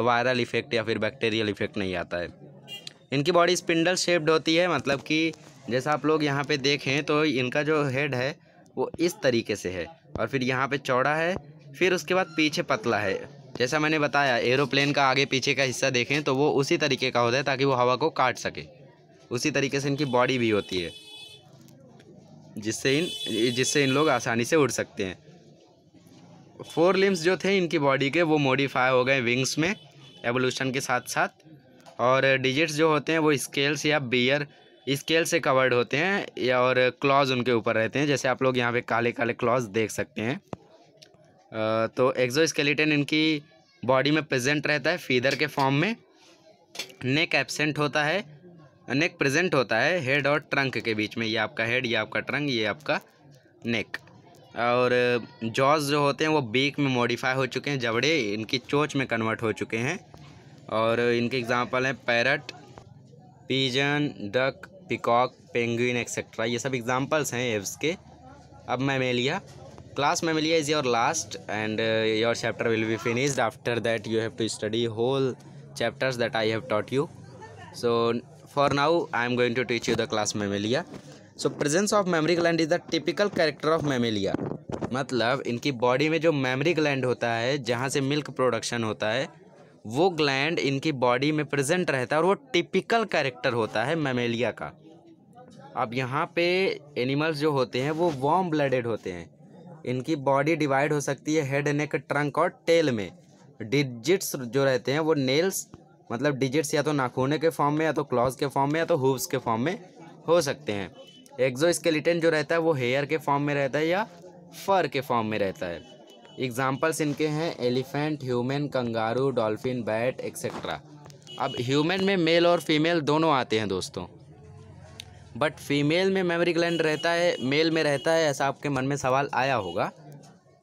वायरल इफ़ेक्ट या फिर बैक्टीरियल इफ़ेक्ट नहीं आता है इनकी बॉडी स्पिंडल शेप्ड होती है मतलब कि जैसा आप लोग यहाँ पे देखें तो इनका जो हेड है वो इस तरीके से है और फिर यहाँ पे चौड़ा है फिर उसके बाद पीछे पतला है जैसा मैंने बताया एरोप्लेन का आगे पीछे का हिस्सा देखें तो वो उसी तरीके का होता है ताकि वो हवा को काट सके उसी तरीके से इनकी बॉडी भी होती है जिससे इन जिससे इन लोग आसानी से उड़ सकते हैं फोर लिम्स जो थे इनकी बॉडी के वो मॉडिफाई हो गए विंग्स में एवोल्यूशन के साथ साथ और डिजिट्स जो होते हैं वो स्केल्स या बियर स्केल से कवर्ड होते हैं या और क्लॉज उनके ऊपर रहते हैं जैसे आप लोग यहाँ पे काले काले क्लॉज देख सकते हैं तो एक्जोस्केलेटन इनकी बॉडी में प्रेजेंट रहता है फीदर के फॉर्म में नेक एबसेंट होता है नेक प्रेजेंट होता है हेड और ट्रंक के बीच में ये आपका हेड ये आपका ट्रंक ये आपका नेक और जॉज जो होते हैं वो बीक में मॉडिफाई हो चुके हैं जबड़े इनकी चोच में कन्वर्ट हो चुके हैं और इनके एग्जाम्पल हैं parrot pigeon duck peacock penguin etcetera ये सब एग्जाम्पल्स हैं एव्स के अब mammalia class mammalia is your last and your chapter will be finished after that you have to study whole chapters that I have taught you so for now I am going to teach you the class mammalia so presence of mammary gland is the typical character of mammalia मतलब इनकी body में जो mammary gland होता है जहाँ से milk production होता है वो ग्लैंड इनकी बॉडी में प्रेजेंट रहता है और वो टिपिकल कैरेक्टर होता है मेमेलिया का अब यहाँ पे एनिमल्स जो होते हैं वो वॉम ब्लडेड होते हैं इनकी बॉडी डिवाइड हो सकती है हेड नेक ट्रंक और टेल में डिजिट्स जो रहते हैं वो नेल्स मतलब डिजिट्स या तो नाखूने के फॉर्म में या तो क्लॉज के फॉर्म में या तो हुब्स के फॉर्म में हो सकते हैं एक्जो जो रहता है वो हेयर के फॉर्म में रहता है या फर के फॉर्म में रहता है एग्जाम्पल्स इनके हैं elephant human kangaroo dolphin bat etcetera अब ह्यूमन में मेल और फीमेल दोनों आते हैं दोस्तों बट फीमेल में मेमोरी ग्लैंड रहता है मेल में रहता है ऐसा आपके मन में सवाल आया होगा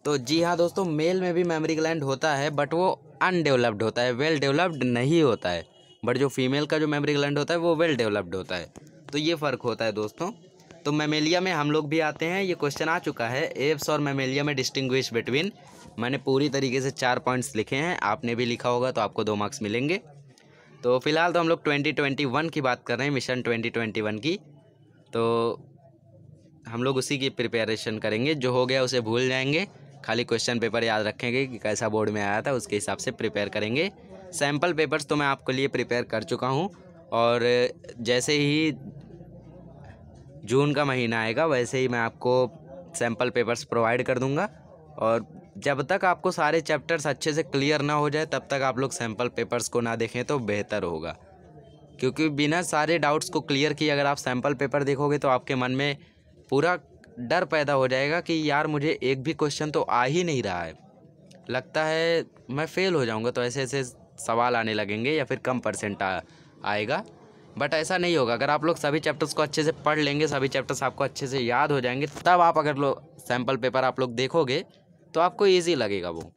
तो जी हाँ दोस्तों मेल में भी मेमोरी ग्लैंड होता है बट वो अनडेवलप्ड होता है वेल डेवलप्ड नहीं होता है बट जो फीमेल का जो मेमोरी ग्लैंड होता है वो वेल डेवलप्ड होता है तो ये फ़र्क होता है दोस्तों तो मेमेलिया में हम लोग भी आते हैं ये क्वेश्चन आ चुका है एप्स और मेमेलिया में डिस्टिंग्विश बिटवीन मैंने पूरी तरीके से चार पॉइंट्स लिखे हैं आपने भी लिखा होगा तो आपको दो मार्क्स मिलेंगे तो फिलहाल तो हम लोग ट्वेंटी ट्वेंटी वन की बात कर रहे हैं मिशन ट्वेंटी ट्वेंटी वन की तो हम लोग उसी की प्रिपेरेशन करेंगे जो हो गया उसे भूल जाएंगे खाली क्वेश्चन पेपर याद रखेंगे कि कैसा बोर्ड में आया था उसके हिसाब से प्रिपेयर करेंगे सैम्पल पेपर्स तो मैं आपके लिए प्रिपेयर कर चुका हूँ और जैसे ही जून का महीना आएगा वैसे ही मैं आपको सैम्पल पेपर्स प्रोवाइड कर दूँगा और जब तक आपको सारे चैप्टर्स अच्छे से क्लियर ना हो जाए तब तक आप लोग सैम्पल पेपर्स को ना देखें तो बेहतर होगा क्योंकि बिना सारे डाउट्स को क्लियर किए अगर आप सैम्पल पेपर देखोगे तो आपके मन में पूरा डर पैदा हो जाएगा कि यार मुझे एक भी क्वेश्चन तो आ ही नहीं रहा है लगता है मैं फ़ेल हो जाऊँगा तो ऐसे ऐसे सवाल आने लगेंगे या फिर कम परसेंट आएगा बट ऐसा नहीं होगा अगर आप लोग सभी चैप्टर्स को अच्छे से पढ़ लेंगे सभी चैप्टर्स आपको अच्छे से याद हो जाएंगे तब आप अगर लोग सैम्पल पेपर आप लोग देखोगे तो आपको ईजी लगेगा वो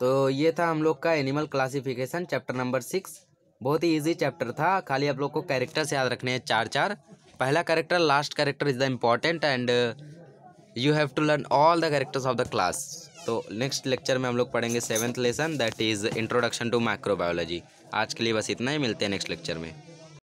तो ये था हम लोग का animal classification chapter number six बहुत ही ईजी चैप्टर था खाली आप लोग को कैरेक्टर्स याद रखने हैं चार चार पहला character last character is the important and you have to learn all the characters of the class तो नेक्स्ट लेक्चर में हम लोग पढ़ेंगे seventh lesson that is introduction to microbiology आज के लिए बस इतना ही मिलते हैं नेक्स्ट लेक्चर में